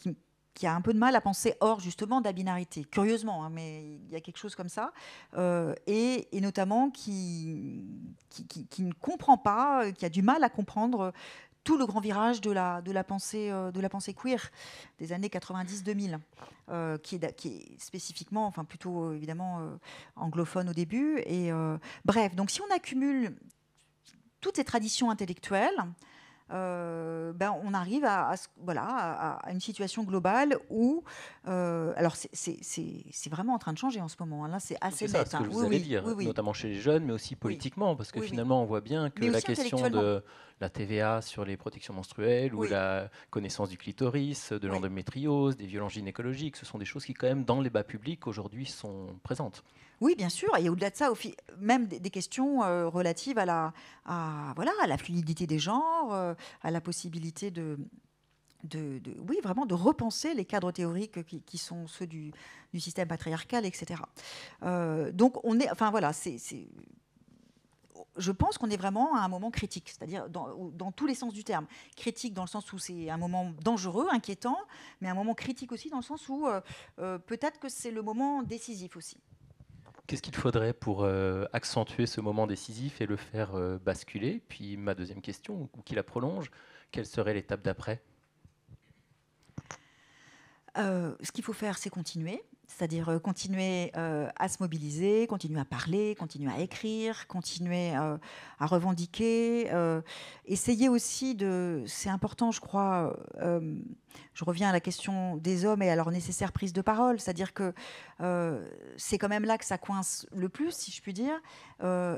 qui, a un peu de mal à penser hors justement de la binarité, curieusement, hein, mais il y a quelque chose comme ça, euh, et, notamment qui, qui, ne comprend pas, euh, qui a du mal à comprendre euh, tout le grand virage de la, de la, pensée, de la pensée queer des années 90-2000, qui, est, qui spécifiquement, enfin plutôt évidemment anglophone au début. Et, bref, donc si on accumule toutes ces traditions intellectuelles, euh, ben, on arrive à, voilà, à, une situation globale où. Euh, alors, c'est vraiment en train de changer en ce moment. Hein. Là, c'est assez net. ce que hein. vous allez dire, notamment chez les jeunes, mais aussi politiquement, parce que finalement, on voit bien que la question de la TVA sur les protections menstruelles ou la connaissance du clitoris, de l'endométriose, des violences gynécologiques, ce sont des choses qui, quand même, dans les bas publics, aujourd'hui, sont présentes. Oui, bien sûr. Et au-delà de ça, même des questions euh, relatives à la, voilà, à la fluidité des genres, euh, à la possibilité de, de, oui, vraiment de repenser les cadres théoriques qui, sont ceux du, système patriarcal, etc. Euh, donc, on est, enfin voilà, c'est je pense qu'on est vraiment à un moment critique, c'est-à-dire dans, tous les sens du terme. Critique dans le sens où c'est un moment dangereux, inquiétant, mais un moment critique aussi dans le sens où peut-être que c'est le moment décisif aussi. Qu'est-ce qu'il faudrait pour euh, accentuer ce moment décisif et le faire euh, basculer Puis ma deuxième question, ou qui la prolonge, quelle serait l'étape d'après euh, Ce qu'il faut faire, c'est continuer c'est-à-dire euh, continuer euh, à se mobiliser, continuer à parler, continuer à écrire, continuer euh, à revendiquer, essayer aussi de, c'est important je crois, je reviens à la question des hommes et à leur nécessaire prise de parole, c'est-à-dire que c'est quand même là que ça coince le plus, si je puis dire,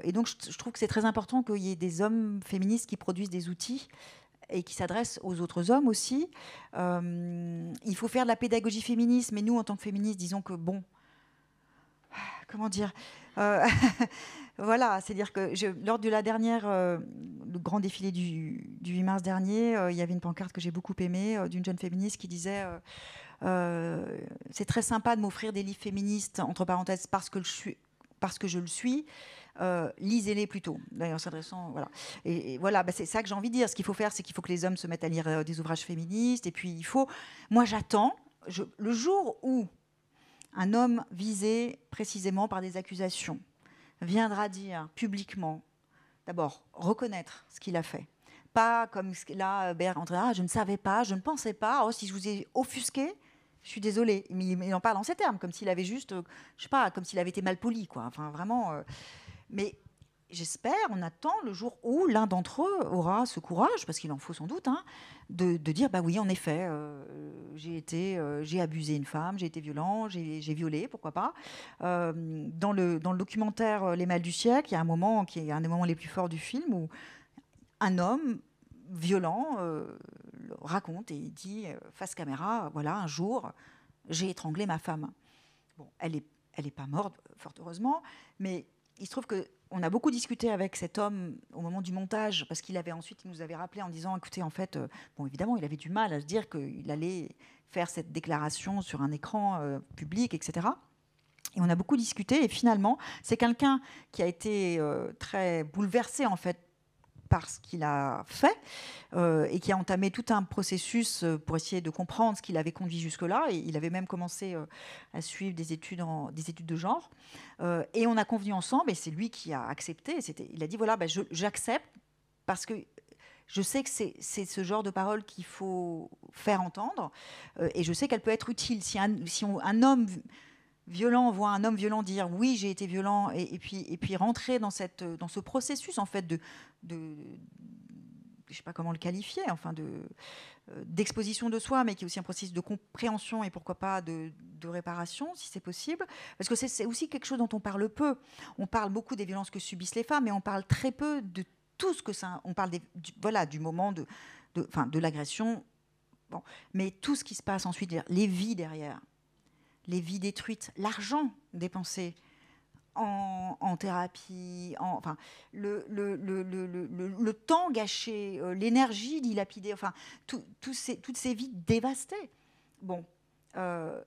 et donc je, je trouve que c'est très important qu'il y ait des hommes féministes qui produisent des outils et qui s'adresse aux autres hommes aussi. Euh, il faut faire de la pédagogie féministe, mais nous, en tant que féministes, disons que, bon, comment dire euh, Voilà, c'est-à-dire que lors de la dernière, euh, le grand défilé du, du 8 mars dernier, il y avait une pancarte que j'ai beaucoup aimée d'une jeune féministe qui disait... c'est très sympa de m'offrir des livres féministes, entre parenthèses, parce que je suis, parce que je le suis, euh, lisez-les plutôt. D'ailleurs, s'adressant, voilà. Et, voilà, bah, c'est ça que j'ai envie de dire. Ce qu'il faut faire, c'est qu'il faut que les hommes se mettent à lire euh, des ouvrages féministes. Et puis, il faut. Moi, j'attends le jour où un homme visé précisément par des accusations viendra dire publiquement, d'abord, reconnaître ce qu'il a fait. Pas comme là, Bert ah, je ne savais pas, je ne pensais pas, oh, si je vous ai offusqué, je suis désolée. Mais il en parle en ces termes, comme s'il avait juste, euh, je sais pas, comme s'il avait été mal poli, quoi. Enfin, vraiment. Mais j'espère, on attend le jour où l'un d'entre eux aura ce courage, parce qu'il en faut sans doute, hein, de, dire bah oui, en effet, euh, j'ai été, euh, j'ai abusé une femme, j'ai été violent, j'ai violé, pourquoi pas. Euh, dans, le, dans le documentaire Les Mâles du siècle, il y a un moment qui est un des moments les plus forts du film où un homme violent raconte et dit face caméra, voilà, un jour, j'ai étranglé ma femme. Bon, elle est, elle est pas morte, fort heureusement, mais il se trouve qu'on a beaucoup discuté avec cet homme au moment du montage, parce qu'il avait ensuite, nous avait rappelé en disant, écoutez, en fait, euh, bon, évidemment, il avait du mal à se dire qu'il allait faire cette déclaration sur un écran euh, public, etc. Et on a beaucoup discuté, et finalement, c'est quelqu'un qui a été euh, très bouleversé, en fait, par ce qu'il a fait euh, et qui a entamé tout un processus euh, pour essayer de comprendre ce qu'il avait conduit jusque-là. Et il avait même commencé euh, à suivre des études, des études de genre. et on a convenu ensemble, et c'est lui qui a accepté. c'était Il a dit voilà, ben j'accepte parce que je sais que c'est ce genre de parole qu'il faut faire entendre, et je sais qu'elle peut être utile. Si si un homme violent, on voit un homme violent dire oui j'ai été violent et, puis, et puis rentrer dans, cette, dans ce processus en fait de, je je sais pas comment le qualifier, enfin de euh, d'exposition de soi, mais qui est aussi un processus de compréhension et pourquoi pas de, réparation, si c'est possible. Parce que c'est aussi quelque chose dont on parle peu. On parle beaucoup des violences que subissent les femmes, mais on parle très peu de tout ce que ça. On parle des, du, voilà du moment de, de, de l'agression, bon, mais tout ce qui se passe ensuite, les vies derrière les vies détruites, l'argent dépensé en, thérapie, enfin, le, le, temps gâché, euh, l'énergie dilapidée, enfin, toutes ces vies dévastées. Bon, euh,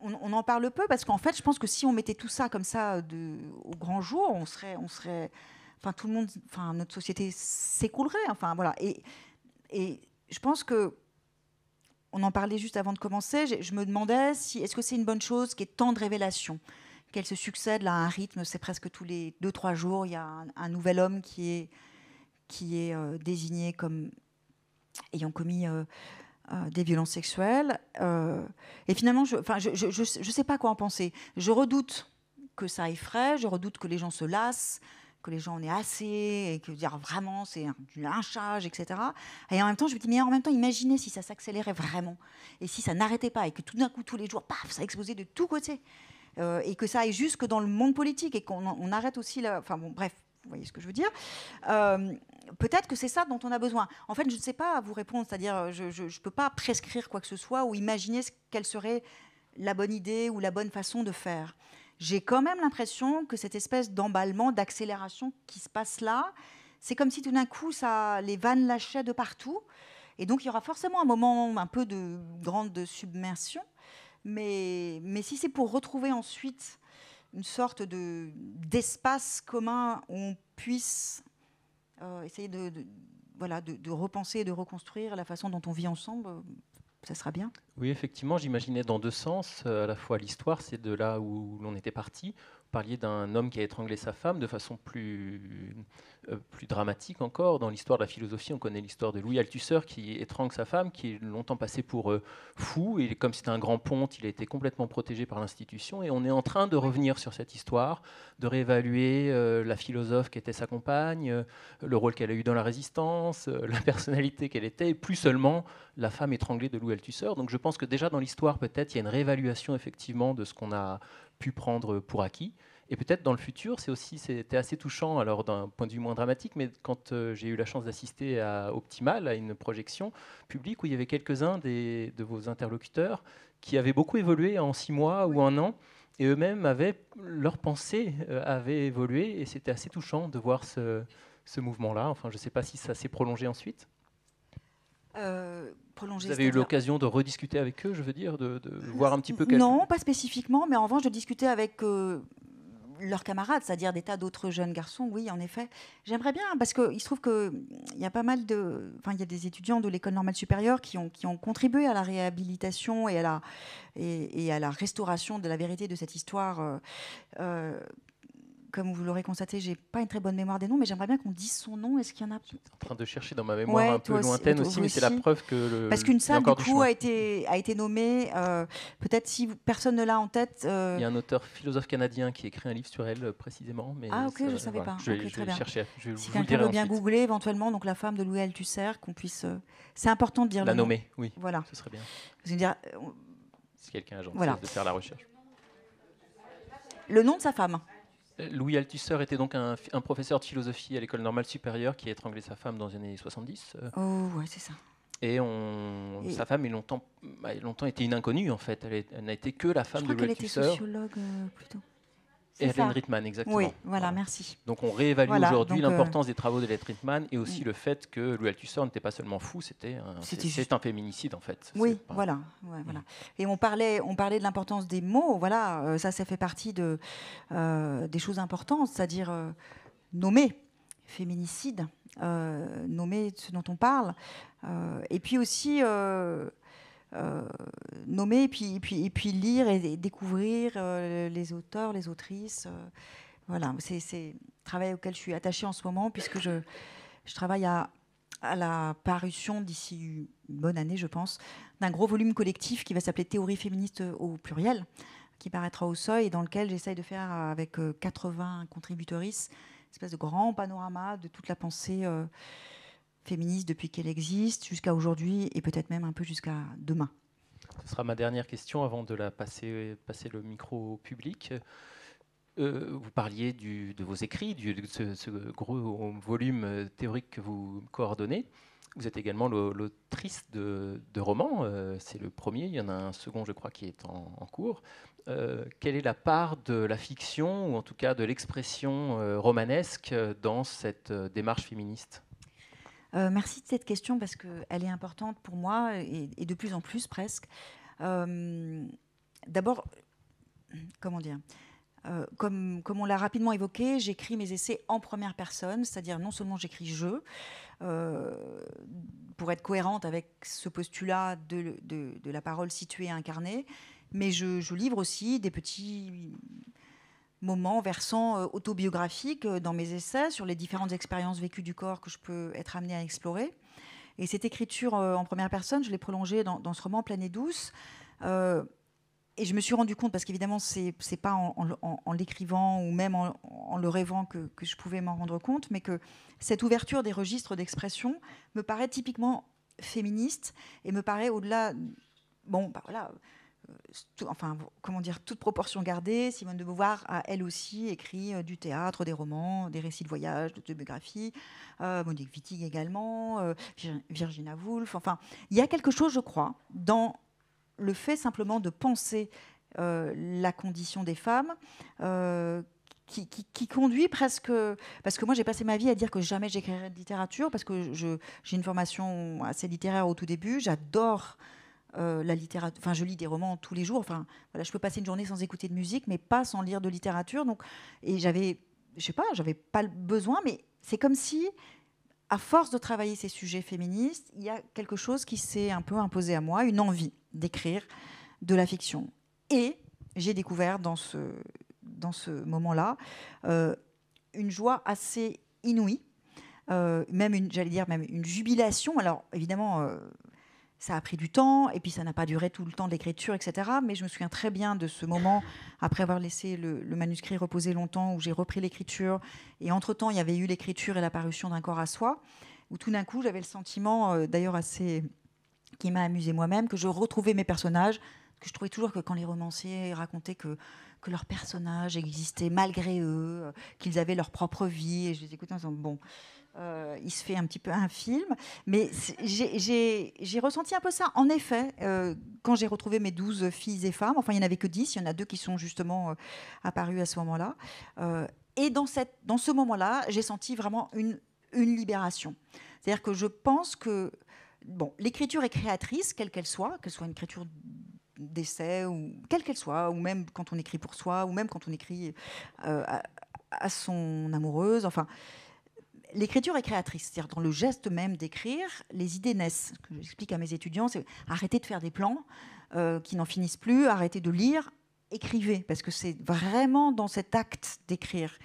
on, en parle peu parce qu'en fait, je pense que si on mettait tout ça comme ça euh, au grand jour, on serait, on serait, enfin, tout le monde, enfin, notre société s'écoulerait. Enfin, voilà. et je pense que on en parlait juste avant de commencer, je, me demandais si est-ce que c'est une bonne chose qu'il y ait tant de révélations, qu'elles se succèdent là, à un rythme, c'est presque tous les deux trois jours, il y a un, nouvel homme qui est, qui est euh, désigné comme ayant commis euh, euh, des violences sexuelles. et finalement, je ne je, je, sais pas quoi en penser. Je redoute que ça effraie, je redoute que les gens se lassent, que les gens en aient assez, et que dire vraiment c'est du lynchage, etc. Et en même temps, je me dis, mais en même temps, imaginez si ça s'accélérait vraiment, et si ça n'arrêtait pas, et que tout d'un coup, tous les jours, paf, ça explosait de tous côtés, euh, et que ça aille jusque dans le monde politique, et qu'on arrête aussi, la... enfin bon, bref, vous voyez ce que je veux dire. Euh, peut-être que c'est ça dont on a besoin. En fait, je ne sais pas vous répondre, c'est-à-dire euh, je ne peux pas prescrire quoi que ce soit ou imaginer quelle serait la bonne idée ou la bonne façon de faire j'ai quand même l'impression que cette espèce d'emballement, d'accélération qui se passe là, c'est comme si tout d'un coup, ça, les vannes lâchaient de partout. Et donc, il y aura forcément un moment un peu de grande submersion. Mais, si c'est pour retrouver ensuite une sorte de, d'espace commun où on puisse euh, essayer de, voilà, de, de, repenser et de reconstruire la façon dont on vit ensemble, ça sera bien. Oui, effectivement, j'imaginais dans deux sens. Euh, à la fois l'histoire, c'est de là où l'on était parti. Vous parliez d'un homme qui a étranglé sa femme de façon plus euh, plus dramatique encore. Dans l'histoire de la philosophie, on connaît l'histoire de Louis Althusser qui étrangle sa femme, qui est longtemps passé pour euh, fou. Et comme c'était un grand ponte, il a été complètement protégé par l'institution. Et on est en train de revenir sur cette histoire, de réévaluer euh, la philosophe qui était sa compagne, le rôle qu'elle a eu dans la résistance, la personnalité qu'elle était, et plus seulement la femme étranglée de Louis Althusser. Donc je pense que déjà dans l'histoire, peut-être, il y a une réévaluation effectivement de ce qu'on a pu prendre pour acquis. Et peut-être dans le futur, c'est aussi, c'était assez touchant, alors d'un point de vue moins dramatique, mais quand euh, j'ai eu la chance d'assister à Optimal, à une projection publique où il y avait quelques-uns de vos interlocuteurs qui avaient beaucoup évolué en six mois ou un an, et eux-mêmes avaient, leurs pensées euh, avaient évolué, et c'était assez touchant de voir ce, ce mouvement-là. Enfin, je ne sais pas si ça s'est prolongé ensuite. Euh, vous avez eu l'occasion de rediscuter avec eux, je veux dire, de, voir un petit peu. Non, pas spécifiquement, mais en revanche de discuter avec leurs camarades, c'est-à-dire des tas d'autres jeunes garçons, oui, en effet. J'aimerais bien, parce qu'il se trouve qu'il mm, y a pas mal de. Enfin, il y a des étudiants de l'école normale supérieure qui ont, qui ont contribué à la réhabilitation et à la, et, à la restauration de la vérité de cette histoire euh, euh comme vous l'aurez constaté, j'ai pas une très bonne mémoire des noms, mais j'aimerais bien qu'on dise son nom. Est-ce qu'il y en a En train de chercher dans ma mémoire un peu lointaine aussi, mais c'est la preuve que le. Parce qu'une salle, du coup, a été, a été nommée. Euh, peut-être si personne ne l'a en tête. Euh, il y a un auteur philosophe canadien qui a écrit un livre sur elle euh, précisément. Mais ah, ok, je ne savais pas. Je vais, chercher, je vais chercher. si quelqu'un veut bien googler éventuellement, donc la femme de Louis Althusser, qu'on puisse. C'est important de dire la nommer, oui. Voilà. Ce serait bien. Vous dire. Si quelqu'un a genre de faire la recherche. Le nom de sa femme. Louis Althusser était donc un, professeur de philosophie à l'école normale supérieure qui a étranglé sa femme dans les années 70. Euh. Oh, ouais, c'est ça. Et, sa femme longtemps, a bah, longtemps été une inconnue, en fait. Elle, n'a été que la femme de Louis Althusser. était sociologue, euh, plutôt. Hélène Rittmann, exactement. Oui, voilà, merci. Donc on réévalue aujourd'hui euh, l'importance des travaux d'Hélène Rittmann et aussi le fait que Louis Althusser n'était pas seulement fou, c'était un, un féminicide en fait. Oui, voilà, mm. voilà. Et on parlait, on parlait de l'importance des mots, voilà, euh, ça, ça fait partie de, euh, des choses importantes, c'est-à-dire nommer féminicide, nommer ce dont on parle, et puis aussi euh, nommer et puis, puis, et puis lire et, découvrir euh, les auteurs, les autrices. Euh, voilà, c'est le travail auquel je suis attachée en ce moment puisque je, je travaille à, à la parution d'ici une bonne année, je pense, d'un gros volume collectif qui va s'appeler Théorie féministe au pluriel, qui paraîtra au seuil et dans lequel j'essaye de faire avec 80 contributeurices une espèce de grand panorama de toute la pensée féministe depuis qu'elle existe jusqu'à aujourd'hui et peut-être même un peu jusqu'à demain. Ce sera ma dernière question avant de la passer, passer le micro au public. Euh, vous parliez de vos écrits, de ce, gros volume théorique que vous coordonnez. Vous êtes également l'autrice de, de, romans. Euh, c'est le premier. Il y en a un second, je crois, qui est en, cours. Euh, quelle est la part de la fiction, ou en tout cas de l'expression romanesque, dans cette démarche féministe euh, merci de cette question parce qu'elle est importante pour moi et, de plus en plus presque. Euh, d'abord, comment dire euh, comme, on l'a rapidement évoqué, j'écris mes essais en première personne, c'est-à-dire non seulement j'écris je, pour être cohérente avec ce postulat de, la parole située et incarnée, mais je livre aussi des petits moment versant euh, autobiographique euh, dans mes essais sur les différentes expériences vécues du corps que je peux être amenée à explorer. Et cette écriture euh, en première personne, je l'ai prolongée dans, ce roman Pleine et douce. et je me suis rendu compte, parce qu'évidemment, c'est n'est pas en, l'écrivant ou même en, le rêvant que, je pouvais m'en rendre compte, mais que cette ouverture des registres d'expression me paraît typiquement féministe et me paraît au-delà. Bon, bah voilà, enfin, comment dire, toute proportion gardée, Simone de Beauvoir a elle aussi écrit euh, du théâtre, des romans, des récits de voyage, de euh, Monique Wittig également, euh, Virginia Woolf. Enfin, il y a quelque chose, je crois, dans le fait simplement de penser euh, la condition des femmes. Qui, conduit presque. Parce que moi, j'ai passé ma vie à dire que jamais j'écrirais de littérature, parce que j'ai une formation assez littéraire au tout début. J'adore euh, la littérature. Enfin, je lis des romans tous les jours. Enfin, voilà, je peux passer une journée sans écouter de musique, mais pas sans lire de littérature. Donc, et j'avais, je sais pas, j'avais pas le besoin, mais c'est comme si, à force de travailler ces sujets féministes, il y a quelque chose qui s'est un peu imposé à moi, une envie d'écrire de la fiction. Et j'ai découvert dans ce dans ce moment-là euh, une joie assez inouïe. Euh, même une, j'allais dire même une jubilation. Alors évidemment, ça a pris du temps, et puis ça n'a pas duré tout le temps d'écriture, l'écriture, etc. Mais je me souviens très bien de ce moment, après avoir laissé le, manuscrit reposer longtemps, où j'ai repris l'écriture. Et entre-temps, il y avait eu l'écriture et l'apparition d'un corps à soi, où tout d'un coup, j'avais le sentiment, euh, d'ailleurs assez. qui m'a amusé moi-même, que je retrouvais mes personnages, que je trouvais toujours que quand les romanciers racontaient que, que leurs personnages existaient malgré eux, euh, qu'ils avaient leur propre vie, et je les écoutais en disant, bon. Euh, il se fait un petit peu un film. Mais j'ai ressenti un peu ça. En effet, euh, quand j'ai retrouvé mes douze filles et femmes, enfin, il n'y en avait que 10, il y en a deux qui sont justement euh, apparues à ce moment-là. et dans, cette, dans ce moment-là, j'ai senti vraiment une, une libération. C'est-à-dire que je pense que bon, l'écriture est créatrice, quelle qu'elle soit, qu'elle soit une écriture d'essai, ou quelle qu'elle soit, ou même quand on écrit pour soi, ou même quand on écrit à, à, son amoureuse, enfin, l'écriture est créatrice. C'est-à-dire, dans le geste même d'écrire, les idées naissent. Ce que j'explique à mes étudiants, c'est arrêter de faire des plans euh, qui n'en finissent plus, arrêter de lire, écrivez, parce que c'est vraiment dans cet acte d'écrire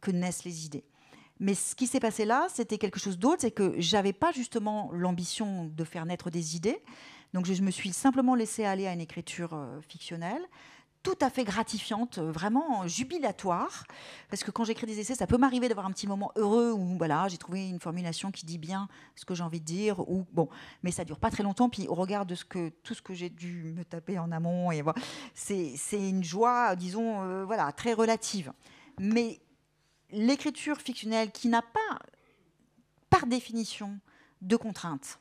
que naissent les idées. Mais ce qui s'est passé là, c'était quelque chose d'autre, c'est que je n'avais pas justement l'ambition de faire naître des idées, donc je me suis simplement laissée aller à une écriture euh, fictionnelle tout à fait gratifiante, euh, vraiment euh, jubilatoire. Parce que quand j'écris des essais, ça peut m'arriver d'avoir un petit moment heureux où voilà, j'ai trouvé une formulation qui dit bien ce que j'ai envie de dire. Ou bon, mais ça dure pas très longtemps. Puis au regard de ce que tout ce que j'ai dû me taper en amont, et voilà, c'est une joie, disons, euh, voilà, très relative. Mais l'écriture fictionnelle qui n'a pas, par définition, de contraintes.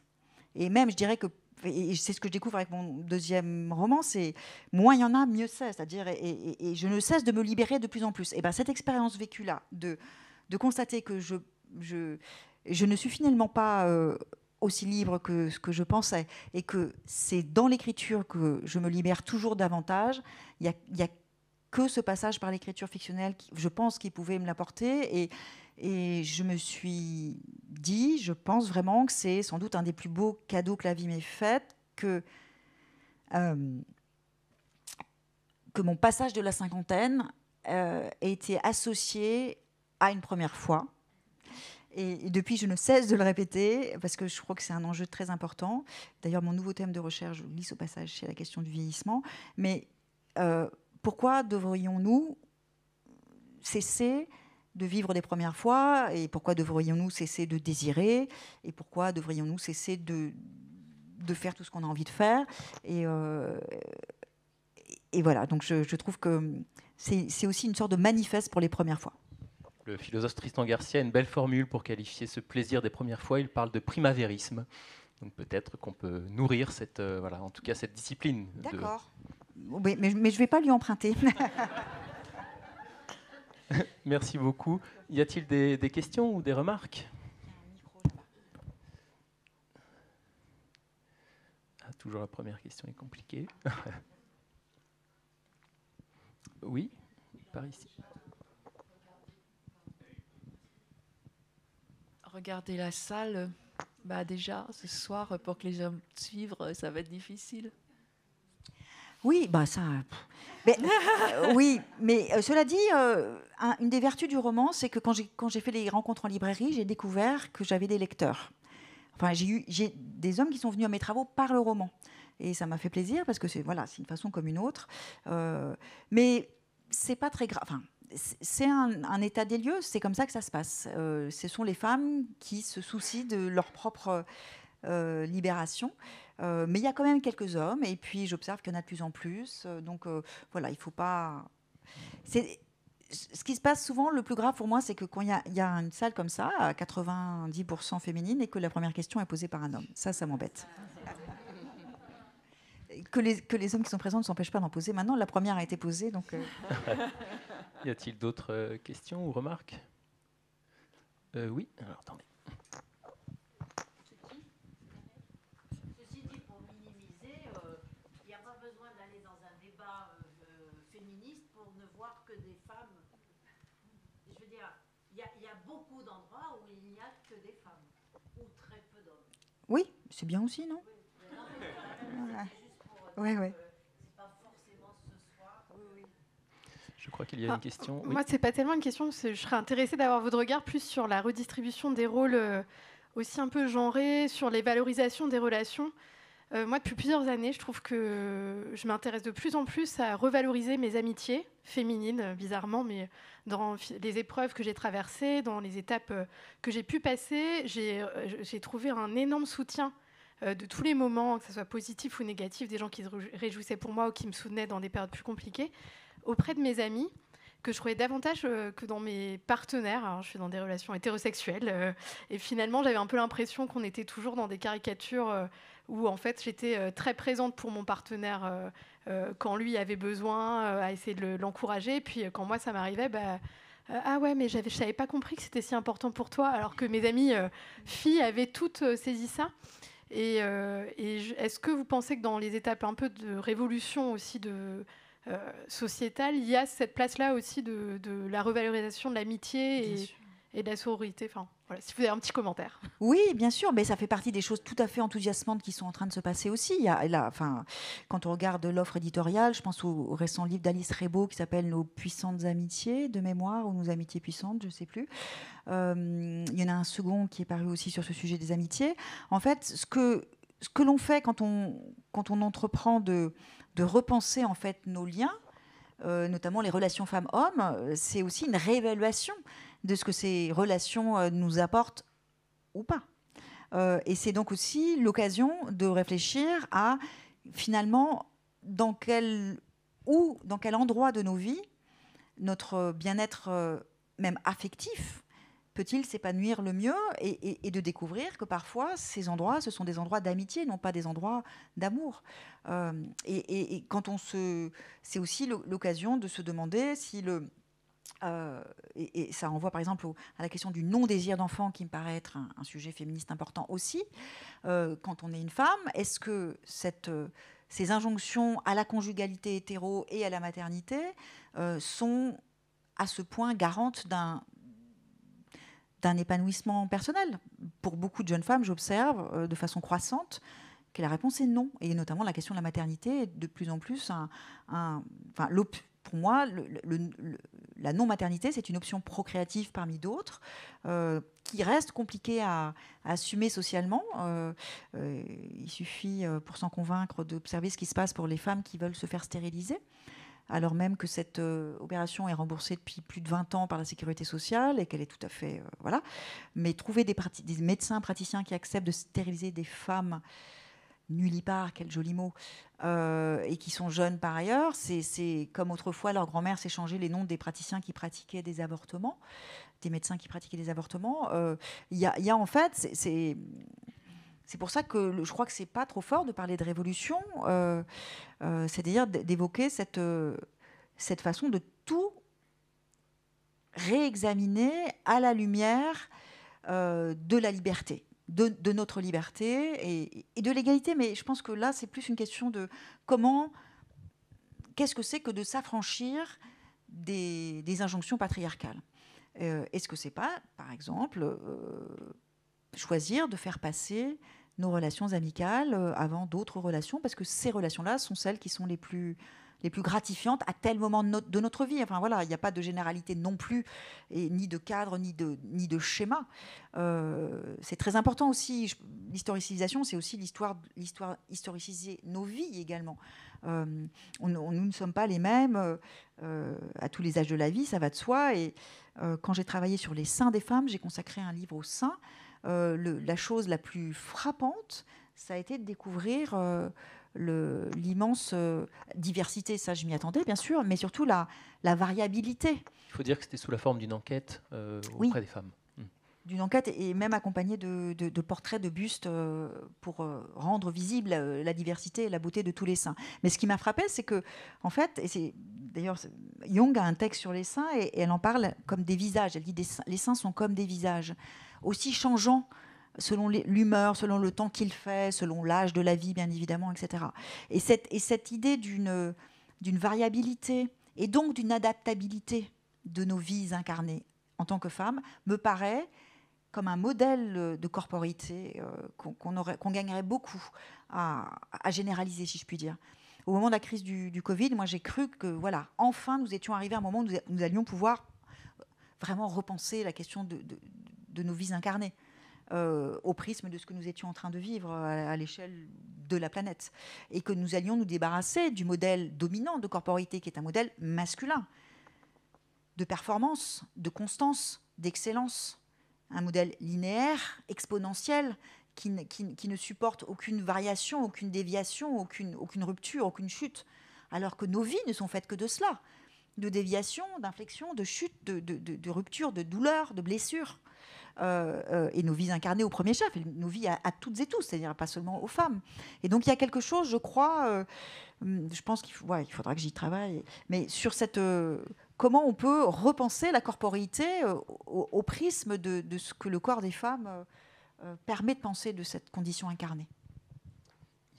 Et même, je dirais que et c'est ce que je découvre avec mon deuxième roman, c'est moins il y en a, mieux c'est. C'est-à-dire, et, je ne cesse de me libérer de plus en plus. Et ben cette expérience vécue-là, de, de constater que je, je, je ne suis finalement pas euh, aussi libre que ce que je pensais, et que c'est dans l'écriture que je me libère toujours davantage, il n'y a, y a que ce passage par l'écriture fictionnelle, je pense, qui pouvait me l'apporter. Et et je me suis dit, je pense vraiment que c'est sans doute un des plus beaux cadeaux que la vie m'ait fait, que, euh, que mon passage de la cinquantaine euh, ait été associé à une première fois. Et, depuis, je ne cesse de le répéter parce que je crois que c'est un enjeu très important. D'ailleurs, mon nouveau thème de recherche, je le glisse au passage, c'est la question du vieillissement. Mais euh, pourquoi devrions-nous cesser de vivre des premières fois et pourquoi devrions-nous cesser de désirer et pourquoi devrions-nous cesser de, de faire tout ce qu'on a envie de faire. Et, euh, et voilà, donc je, trouve que c'est aussi une sorte de manifeste pour les premières fois. Le philosophe Tristan Garcia a une belle formule pour qualifier ce plaisir des premières fois. Il parle de primavérisme. Donc peut-être qu'on peut nourrir cette, euh, voilà, en tout cas cette discipline. D'accord. Mais, mais je ne vais pas lui emprunter. Merci beaucoup. Y a-t-il des, questions ou des remarques ah, Toujours la première question est compliquée. oui, par ici. Regardez la salle. Bah déjà, ce soir, pour que les hommes suivent, ça va être difficile. Oui, bah ça. Mais, euh, oui, mais euh, cela dit, euh, une des vertus du roman, c'est que quand j'ai fait les rencontres en librairie, j'ai découvert que j'avais des lecteurs. Enfin, j'ai eu j'ai des hommes qui sont venus à mes travaux par le roman. Et ça m'a fait plaisir parce que c'est voilà, une façon comme une autre. mais c'est pas très grave. Enfin, c'est un, un, état des lieux, c'est comme ça que ça se passe. ce sont les femmes qui se soucient de leur propre libération. Euh, mais il y a quand même quelques hommes, et puis j'observe qu'il y en a de plus en plus. Euh, donc euh, voilà, il ne faut pas. Ce qui se passe souvent, le plus grave pour moi, c'est que quand il y, a une salle comme ça, à 90% féminine, et que la première question est posée par un homme. Ça, ça m'embête. Que les, que les hommes qui sont présents ne s'empêchent pas d'en poser. Maintenant, la première a été posée, donc. y a-t-il d'autres questions ou remarques Oui. Alors, attendez. Oui, c'est bien aussi, non Oui, oui. Je crois qu'il y a une ah, question. Moi, ce n'est pas tellement une question. Je serais intéressée d'avoir votre regard plus sur la redistribution des rôles euh, aussi un peu genrés, sur les valorisations des relations. Euh, moi, depuis plusieurs années, je trouve que je m'intéresse de plus en plus à revaloriser mes amitiés féminine, euh, bizarrement, mais dans les épreuves que j'ai traversées, dans les étapes euh, que j'ai pu passer, j'ai euh, trouvé un énorme soutien de tous les moments, que ce soit positif ou négatif, des gens qui se réjouissaient pour moi ou qui me soutenaient dans des périodes plus compliquées, auprès de mes amis, que je trouvais davantage que dans mes partenaires. je suis dans des relations hétérosexuelles, et finalement, j'avais un peu l'impression qu'on était toujours dans des caricatures où, en fait, j'étais très présente pour mon partenaire euh, quand lui avait besoin, euh, à essayer de l'encourager. Puis euh, quand moi, ça m'arrivait, bah, ah ouais, mais je n'avais pas compris que c'était si important pour toi, alors que mes amies filles avaient toutes saisi ça. Et, est-ce que vous pensez que dans les étapes un peu de révolution aussi de, sociétale, il y a cette place-là aussi de, de, la revalorisation de l'amitié et, et de la sororité. Enfin, voilà, si vous avez un petit commentaire. Oui, bien sûr, mais ça fait partie des choses tout à fait enthousiasmantes qui sont en train de se passer aussi. Il là, enfin, quand on regarde l'offre éditoriale, je pense au, récent livre d'Alice Rebaud qui s'appelle Nos puissantes amitiés de mémoire ou Nos amitiés puissantes, je ne sais plus. Euh, il y en a un second qui est paru aussi sur ce sujet des amitiés. En fait, ce que ce que l'on fait quand on quand on entreprend de de repenser en fait nos liens euh, notamment les relations femmes-hommes, c'est aussi une réévaluation de ce que ces relations euh, nous apportent ou pas. Euh, et c'est donc aussi l'occasion de réfléchir à finalement dans quel ou dans quel endroit de nos vies, notre bien-être euh, même affectif peut-il s'épanouir le mieux et, de découvrir que parfois ces endroits, ce sont des endroits d'amitié, non pas des endroits d'amour. et, et, quand on se, c'est aussi l'occasion de se demander si le euh, et, ça renvoie par exemple à la question du non-désir d'enfant qui me paraît être un, sujet féministe important aussi. Euh, quand on est une femme, est-ce que cette, euh, ces injonctions à la conjugalité hétéro et à la maternité sont à ce point garantes d'un d'un épanouissement personnel. Pour beaucoup de jeunes femmes, j'observe de façon croissante que la réponse est non. Et notamment la question de la maternité est de plus en plus un, un pour moi, le, la non-maternité, c'est une option procréative parmi d'autres, euh, qui reste compliquée à, assumer socialement. Euh, euh, il suffit, pour s'en convaincre, d'observer ce qui se passe pour les femmes qui veulent se faire stériliser, alors même que cette opération est remboursée depuis plus de 20 ans par la Sécurité sociale et qu'elle est tout à fait... voilà. Mais trouver des, des, médecins praticiens qui acceptent de stériliser des femmes part, quel joli mot, euh, et qui sont jeunes par ailleurs. C'est comme autrefois, leur grand-mère s'échangeait les noms des praticiens qui pratiquaient des avortements, des médecins qui pratiquaient des avortements. Euh, il y, a en fait, c'est pour ça que je crois que c'est pas trop fort de parler de révolution, euh, c'est-à-dire d'évoquer cette cette façon de tout réexaminer à la lumière de la liberté de, notre liberté et, de l'égalité. Mais je pense que là, c'est plus une question de comment, qu'est-ce que c'est que de s'affranchir des, injonctions patriarcales euh, Est-ce que c'est pas, par exemple, euh, choisir de faire passer nos relations amicales euh, avant d'autres relations, parce que ces relations-là sont celles qui sont les plus les plus gratifiantes à tel moment de notre, vie. Enfin voilà, il n'y a pas de généralité non plus, et ni de cadre, ni de, ni de schéma. Euh, c'est très important aussi. L'historicisation, c'est aussi l'histoire, l'histoire historiciser nos vies également. Euh, nous ne sommes pas les mêmes euh, à tous les âges de la vie, ça va de soi. Et quand j'ai travaillé sur les seins des femmes, j'ai consacré un livre aux seins. la chose la plus frappante, ça a été de découvrir l'immense euh, diversité, ça je m'y attendais bien sûr, mais surtout la, variabilité. Il faut dire que c'était sous la forme d'une enquête euh, auprès des femmes. Hum. D'une enquête et même accompagnée de, portraits, de bustes euh, pour rendre visible la, diversité et la beauté de tous les seins. Mais ce qui m'a frappé, c'est que, en fait, et c'est d'ailleurs, Jung a un texte sur les seins et, elle en parle comme des visages. Elle dit les seins sont comme des visages, aussi changeants selon l'humeur, selon le temps qu'il fait, selon l'âge de la vie, bien évidemment, etc. Et cette, idée d'une variabilité et donc d'une adaptabilité de nos vies incarnées en tant que femmes me paraît comme un modèle de corporité euh, qu'on gagnerait beaucoup à, généraliser, si je puis dire. Au moment de la crise du, Covid, moi j'ai cru que voilà, enfin nous étions arrivés à un moment où nous, allions pouvoir vraiment repenser la question de nos vies incarnées. Euh, au prisme de ce que nous étions en train de vivre euh, à, l'échelle de la planète. Et que nous allions nous débarrasser du modèle dominant de corporité, qui est un modèle masculin, de performance, de constance, d'excellence. Un modèle linéaire, exponentiel, qui ne, supporte aucune variation, aucune déviation, aucune, rupture, aucune chute. Alors que nos vies ne sont faites que de cela de déviation, d'inflexion, de chute, de, de, de rupture, de douleur, de blessure. Euh, euh, et nos vies incarnées au premier chef, nos vies à, toutes et tous, c'est-à-dire pas seulement aux femmes. Et donc il y a quelque chose, je crois, euh, hum, je pense qu'il il faudra que j'y travaille, mais sur cette comment on peut repenser la corporéité au, prisme de, ce que le corps des femmes permet de penser de cette condition incarnée.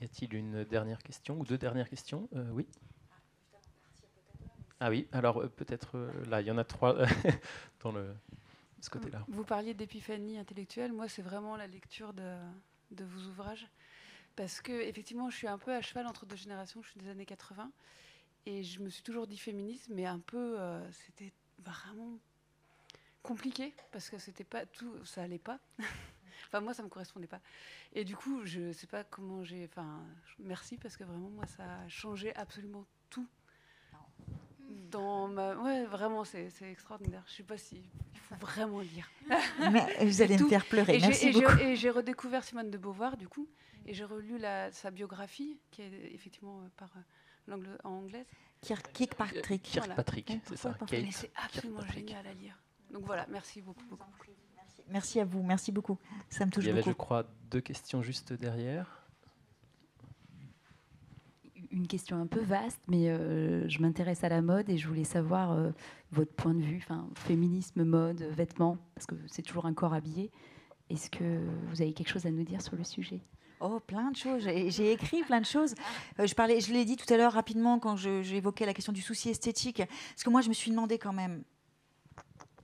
Y a-t-il une dernière question ou deux dernières questions Oui. Ah oui, alors peut-être là, il y en a trois dans le côté-là. Vous parliez d'épiphanie intellectuelle. Moi, c'est vraiment la lecture de, vos ouvrages. Parce que, effectivement, je suis un peu à cheval entre deux générations. Je suis des années 80. Et je me suis toujours dit féministe, mais un peu. Euh, c'était vraiment compliqué. Parce que c'était pas tout. Ça allait pas. enfin, moi, ça me correspondait pas. Et du coup, je sais pas comment j'ai. Enfin, merci, parce que vraiment, moi, ça a changé absolument tout dans Ouais, vraiment, c'est extraordinaire. Je ne sais pas si... Il faut vraiment lire. Mais vous allez me faire pleurer, et j'ai redécouvert Simone de Beauvoir, du coup, et j'ai relu sa biographie, qui est effectivement euh, par euh, en anglais Kirkpatrick. Kirkpatrick, c'est ça. C'est absolument génial à lire. Donc voilà, merci beaucoup. Merci. merci à vous, merci beaucoup. Ça me touche beaucoup. Il y avait, je crois, deux questions juste derrière une question un peu vaste, mais euh, je m'intéresse à la mode et je voulais savoir euh, votre point de vue, enfin, féminisme, mode, vêtements, parce que c'est toujours un corps habillé. Est-ce que vous avez quelque chose à nous dire sur le sujet Oh, plein de choses. J'ai écrit plein de choses. Euh, je parlais, je l'ai dit tout à l'heure rapidement quand j'évoquais la question du souci esthétique, parce que moi, je me suis demandé quand même,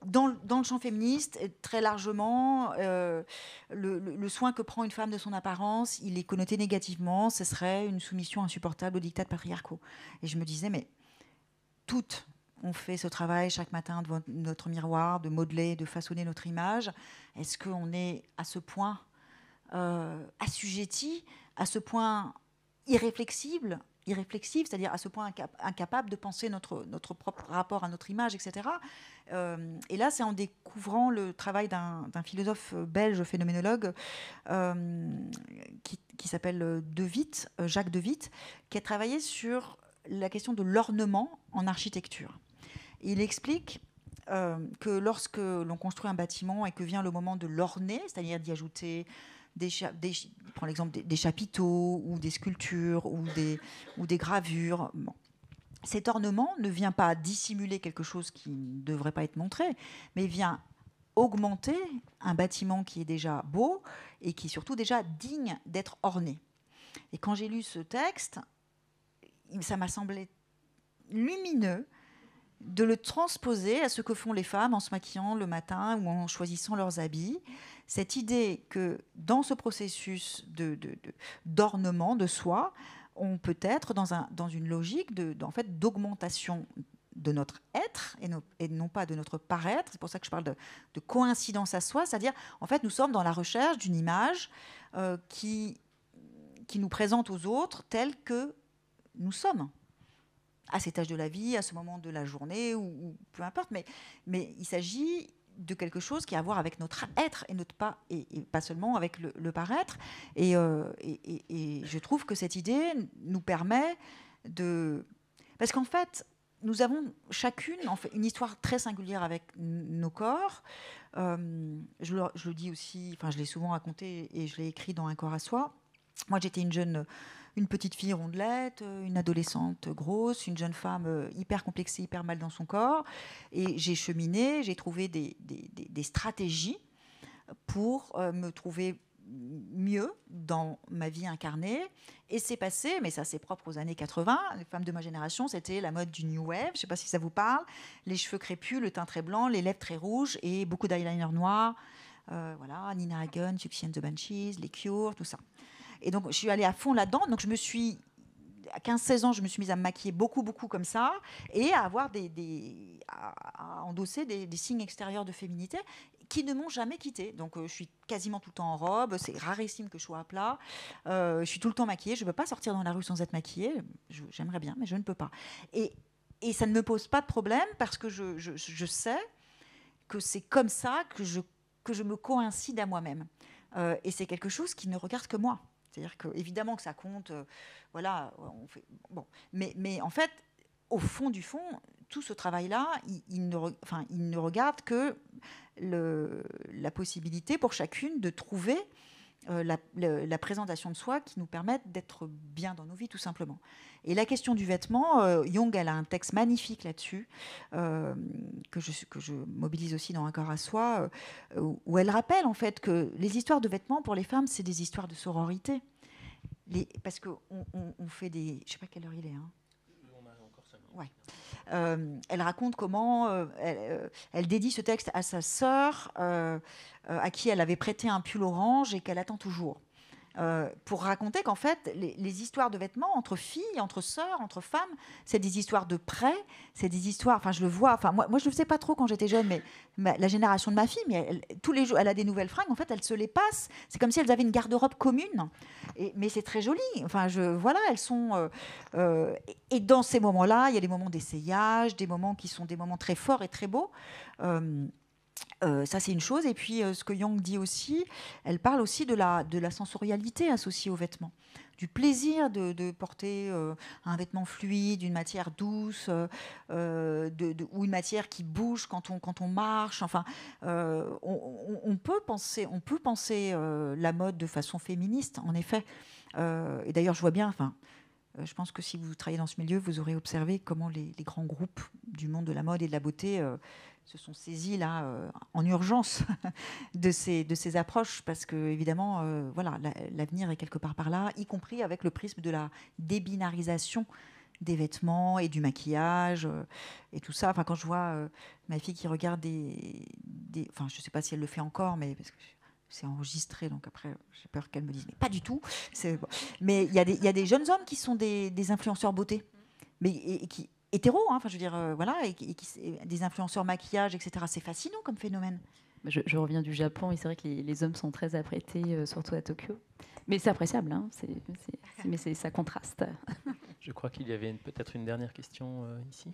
dans, le champ féministe, euh, très largement, euh, le, soin que prend une femme de son apparence, il est connoté négativement, ce serait une soumission insupportable aux dictates patriarcaux. Et je me disais, mais toutes ont fait ce travail chaque matin devant notre miroir, de modeler, de façonner notre image. Est-ce qu'on est à ce point euh, assujetti, à ce point irréflexible irréflexive, c'est-à-dire à ce point incapable de penser notre, notre propre rapport à notre image, etc. Euh, et là, c'est en découvrant le travail d'un philosophe euh, belge phénoménologue euh, qui, qui s'appelle De Jacques De Witt, qui a travaillé sur la question de l'ornement en architecture. Il explique que lorsque l'on construit un bâtiment et que vient le moment de l'orner, c'est-à-dire d'y ajouter des, prends l'exemple des, chapiteaux ou des sculptures ou des, ou des gravures. Cet ornement ne vient pas dissimuler quelque chose qui ne devrait pas être montré, mais vient augmenter un bâtiment qui est déjà beau et qui est surtout déjà digne d'être orné. Et quand j'ai lu ce texte, ça m'a semblé lumineux de le transposer à ce que font les femmes en se maquillant le matin ou en choisissant leurs habits. Cette idée que dans ce processus d'ornement de, d'ornement de, soi, on peut être dans, une logique d'augmentation de notre être et, non pas de notre paraître. C'est pour ça que je parle de, coïncidence à soi, c'est-à-dire en fait nous sommes dans la recherche d'une image euh, qui, qui nous présente aux autres telle que nous sommes à cet âge de la vie, à ce moment de la journée, ou, peu importe. Mais, mais il s'agit de quelque chose qui a à voir avec notre être et notre pas et, pas seulement avec le, paraître euh, et, je trouve que cette idée nous permet de parce qu'en fait nous avons chacune en fait, une histoire très singulière avec nos corps euh, je, le, je, le, dis aussi enfin je l'ai souvent raconté et je l'ai écrit dans un corps à soi moi j'étais une jeune une petite fille rondelette, euh, une adolescente grosse, une jeune femme euh, hyper complexée, hyper mal dans son corps. Et j'ai cheminé, j'ai trouvé des, stratégies pour euh, me trouver mieux dans ma vie incarnée. Et c'est passé, mais ça c'est propre aux années 80, les femmes de ma génération, c'était la mode du New Wave, je ne sais pas si ça vous parle, les cheveux crépus, le teint très blanc, les lèvres très rouges et beaucoup d'eyeliner noir. voilà, Nina Hagen, Suxy the Banshees, Les Cures, tout ça. Et donc, je suis allée à fond là-dedans. Donc, je me suis à 15-16 ans, je me suis mise à me maquiller beaucoup, beaucoup comme ça, et à avoir des, à endosser des, signes extérieurs de féminité qui ne m'ont jamais quittée. Donc, euh, je suis quasiment tout le temps en robe. C'est rarissime que je sois à plat. Euh, je suis tout le temps maquillée. Je ne peux pas sortir dans la rue sans être maquillée. J'aimerais bien, mais je ne peux pas. Et, et, ça ne me pose pas de problème parce que je, sais que c'est comme ça que je, que je me coïncide à moi-même. Euh, et c'est quelque chose qui ne regarde que moi. C'est-à-dire que évidemment que ça compte, euh, voilà, on fait, bon, mais, en fait, au fond du fond, tout ce travail-là, il, ne, regarde que la possibilité pour chacune de trouver euh, la, présentation de soi qui nous permettent d'être bien dans nos vies, tout simplement. Et la question du vêtement, euh, Jung, elle a un texte magnifique là-dessus, euh, que, je, mobilise aussi dans Un corps à soi, où elle rappelle en fait que les histoires de vêtements pour les femmes, c'est des histoires de sororité. parce qu'on on, fait des... Je sais pas quelle heure il est. Hein. On a encore ça euh, elle raconte comment euh, euh, elle, dédie ce texte à sa sœur, à qui elle avait prêté un pull orange et qu'elle attend toujours. Euh, pour raconter qu'en fait, les, histoires de vêtements entre filles, entre sœurs, entre femmes, c'est des histoires de près, c'est des histoires. Enfin, je le vois. Enfin, moi, moi je ne le faisais pas trop quand j'étais jeune, mais la génération de ma fille, mais elle, tous les jours, elle a des nouvelles fringues. En fait, elle se les passe. C'est comme si elles avaient une garde-robe commune. Et, mais c'est très joli. Enfin, je voilà, elles sont. Euh, euh, et, et, dans ces moments-là, il y a des moments d'essayage, des moments qui sont des moments très forts et très beaux. Euh, ça, c'est une chose. Et puis, euh, ce que Young dit aussi, elle parle aussi de la, de la sensorialité associée aux vêtements, du plaisir de, de porter euh, un vêtement fluide, une matière douce, de, ou une matière qui bouge quand on, quand on marche. Enfin, on, peut penser, on peut penser la mode de façon féministe, en effet. et d'ailleurs, je vois bien, enfin, je pense que si vous travaillez dans ce milieu, vous aurez observé comment les, les grands groupes du monde de la mode et de la beauté se sont saisis là euh, en urgence de ces, de ces approches parce que évidemment euh, voilà l'avenir est quelque part par là, y compris avec le prisme de la débinarisation des vêtements et du maquillage euh, et tout ça. Enfin quand je vois ma fille qui regarde des, enfin je sais pas si elle le fait encore mais parce que c'est enregistré, donc après, j'ai peur qu'elle me dise, mais pas du tout. Mais il y, y, a des jeunes hommes qui sont des, des influenceurs beauté, mais et qui, hétéro, hein, enfin je veux dire, euh, voilà, et, des influenceurs maquillage, etc. C'est fascinant comme phénomène. Je, reviens du Japon et c'est vrai que les, hommes sont très apprêtés, euh, surtout à Tokyo. Mais c'est appréciable, hein, mais ça contraste. je crois qu'il y avait peut-être une dernière question euh, ici.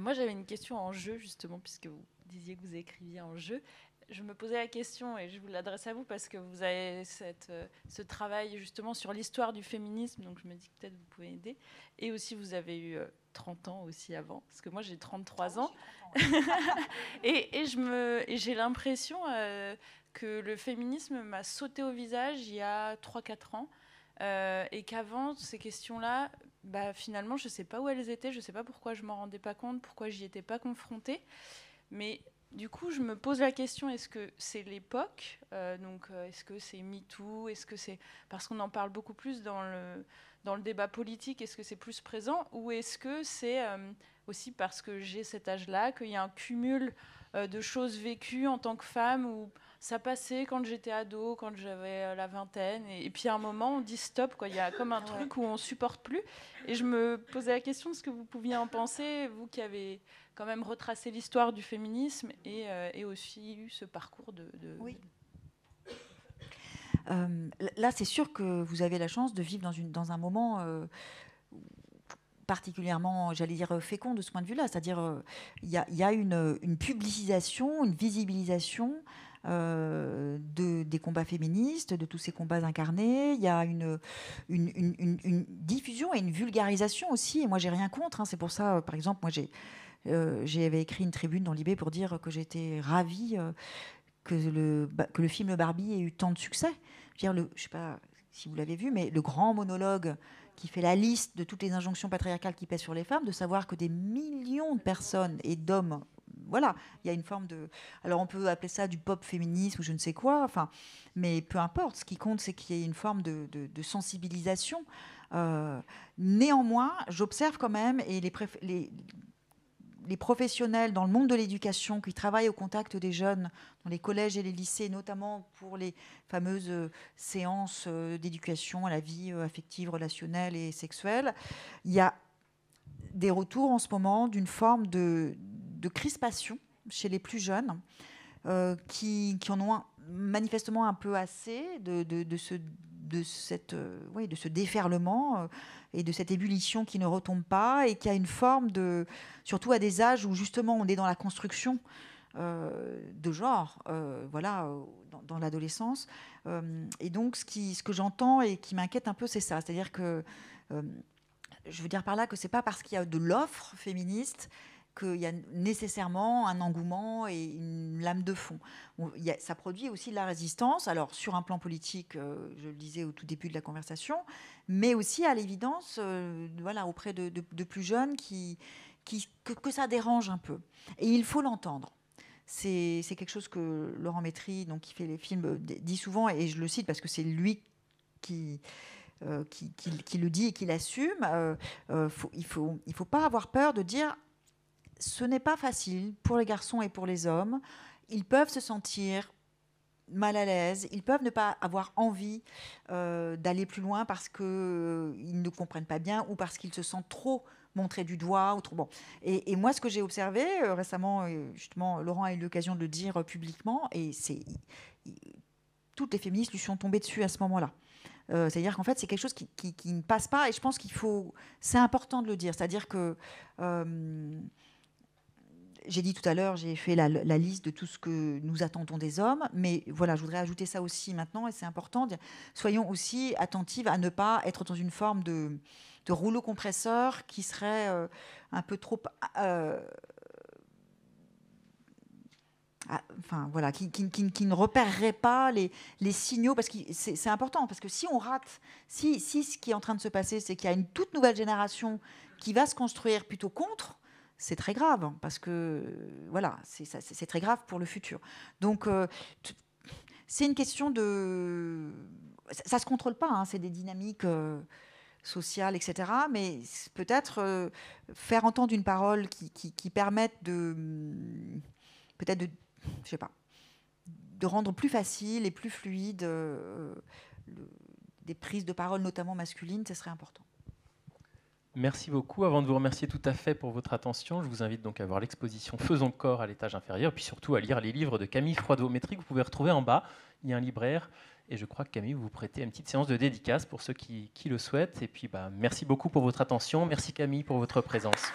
moi j'avais une question en jeu justement, puisque vous disiez que vous écriviez en jeu je me posais la question et je vous l'adresse à vous parce que vous avez cette, euh, ce travail justement sur l'histoire du féminisme, donc je me dis que peut-être vous pouvez aider. Et aussi, vous avez eu 30 euh, ans aussi avant, parce que moi j'ai 33 ans. et, je me, j'ai l'impression euh, que le féminisme m'a sauté au visage il y a 3-4 ans. et qu'avant ces questions-là, bah, finalement, je ne sais pas où elles étaient, je ne sais pas pourquoi je m'en rendais pas compte, pourquoi j'y étais pas confrontée. Mais du coup, je me pose la question est-ce que c'est l'époque euh, Donc, euh, est-ce que c'est MeToo Est-ce que c'est parce qu'on en parle beaucoup plus dans le dans le débat politique Est-ce que c'est plus présent ou est-ce que c'est euh, aussi parce que j'ai cet âge-là qu'il y a un cumul de choses vécues en tant que femme où ça passait quand j'étais ado, quand j'avais la vingtaine, et, puis à un moment on dit stop quoi. Il y a comme un truc où on supporte plus. Et je me posais la question de ce que vous pouviez en penser, vous qui avez quand même retracé l'histoire du féminisme et, euh, aussi eu ce parcours de... oui. Euh, là, c'est sûr que vous avez la chance de vivre dans, une, dans un moment euh, particulièrement, j'allais dire, fécond de ce point de vue-là. C'est-à-dire, il y, a, une, publicisation, une visibilisation. De, des combats féministes, de tous ces combats incarnés. Il y a une, une, diffusion et une vulgarisation aussi. Et moi, j'ai rien contre. Hein. C'est pour ça, par exemple, moi, j'ai euh, j'avais écrit une tribune dans l'IB pour dire que j'étais ravie euh, que, le, que le film Barbie ait eu tant de succès. Je ne sais pas si vous l'avez vu, mais le grand monologue qui fait la liste de toutes les injonctions patriarcales qui pèsent sur les femmes, de savoir que des millions de personnes et d'hommes voilà, il y a une forme de. Alors on peut appeler ça du pop féminisme ou je ne sais quoi, enfin, mais peu importe. Ce qui compte, c'est qu'il y ait une forme de, sensibilisation. Euh, néanmoins, j'observe quand même, et les, les les professionnels dans le monde de l'éducation qui travaillent au contact des jeunes dans les collèges et les lycées, notamment pour les fameuses euh, séances euh, d'éducation à la vie euh, affective, relationnelle et sexuelle, il y a des retours en ce moment d'une forme de, crispation chez les plus jeunes qui, en ont manifestement un peu assez de, de ce de, cette, euh, de ce déferlement euh, et de cette ébullition qui ne retombe pas et qui a une forme de, surtout à des âges où justement on est dans la construction euh, de genre, voilà, dans, dans l'adolescence. et donc, ce, qui, ce que j'entends et qui m'inquiète un peu, c'est ça. C'est-à-dire que, je veux dire par là que c'est pas parce qu'il y a de l'offre féministe qu'il y a nécessairement un engouement et une lame de fond. ça produit aussi de la résistance, alors sur un plan politique, euh, je le disais au tout début de la conversation, mais aussi à l'évidence euh, voilà, auprès de, plus jeunes qui, qui, que, ça dérange un peu. Et il faut l'entendre c'est quelque chose que Laurent Métry, donc, qui fait les films, euh, dit souvent, et je le cite parce que c'est lui qui, qui, le dit et qui l'assume. il ne faut, il faut pas avoir peur de dire ce n'est pas facile pour les garçons et pour les hommes. Ils peuvent se sentir mal à l'aise, ils peuvent ne pas avoir envie euh, d'aller plus loin parce qu'ils euh, ne comprennent pas bien ou parce qu'ils se sentent trop montrés du doigt. Ou trop... bon. et, moi, ce que j'ai observé euh, récemment, justement, Laurent a eu l'occasion de le dire publiquement, et c'est toutes les féministes lui sont tombées dessus à ce moment-là. c'est-à-dire qu'en fait, c'est quelque chose qui, qui, ne passe pas, et je pense qu'il faut, c'est important de le dire, c'est-à-dire que j'ai dit tout à l'heure, j'ai fait la, liste de tout ce que nous attendons des hommes, mais voilà, je voudrais ajouter ça aussi maintenant, et c'est important. Soyons aussi attentifs à ne pas être dans une forme de, rouleau compresseur qui serait euh, un peu trop. Euh, ah, enfin voilà, qui, qui, ne repérerait pas les, les signaux, parce que c'est important, parce que si on rate, si, si ce qui est en train de se passer, c'est qu'il y a une toute nouvelle génération qui va se construire plutôt contre, c'est très grave hein, parce que voilà, c'est très grave pour le futur. Donc euh, c'est une question de, ça, se contrôle pas, hein, c'est des dynamiques. Euh, sociales, etc. Mais peut-être euh, faire entendre une parole qui, permette de, mm, peut-être de, je sais pas, de rendre plus facile et plus fluide des prises de parole, notamment masculines, ce serait important. Merci beaucoup. Avant de vous remercier tout à fait pour votre attention, je vous invite donc à voir l'exposition Faisons corps à l'étage inférieur, puis surtout à lire les livres de Camille Froidométrie que vous pouvez retrouver en bas. Il y a un libraire et je crois que Camille vous prêtez une petite séance de dédicace pour ceux qui, qui le souhaitent. Et puis, bah, merci beaucoup pour votre attention. Merci Camille pour votre présence.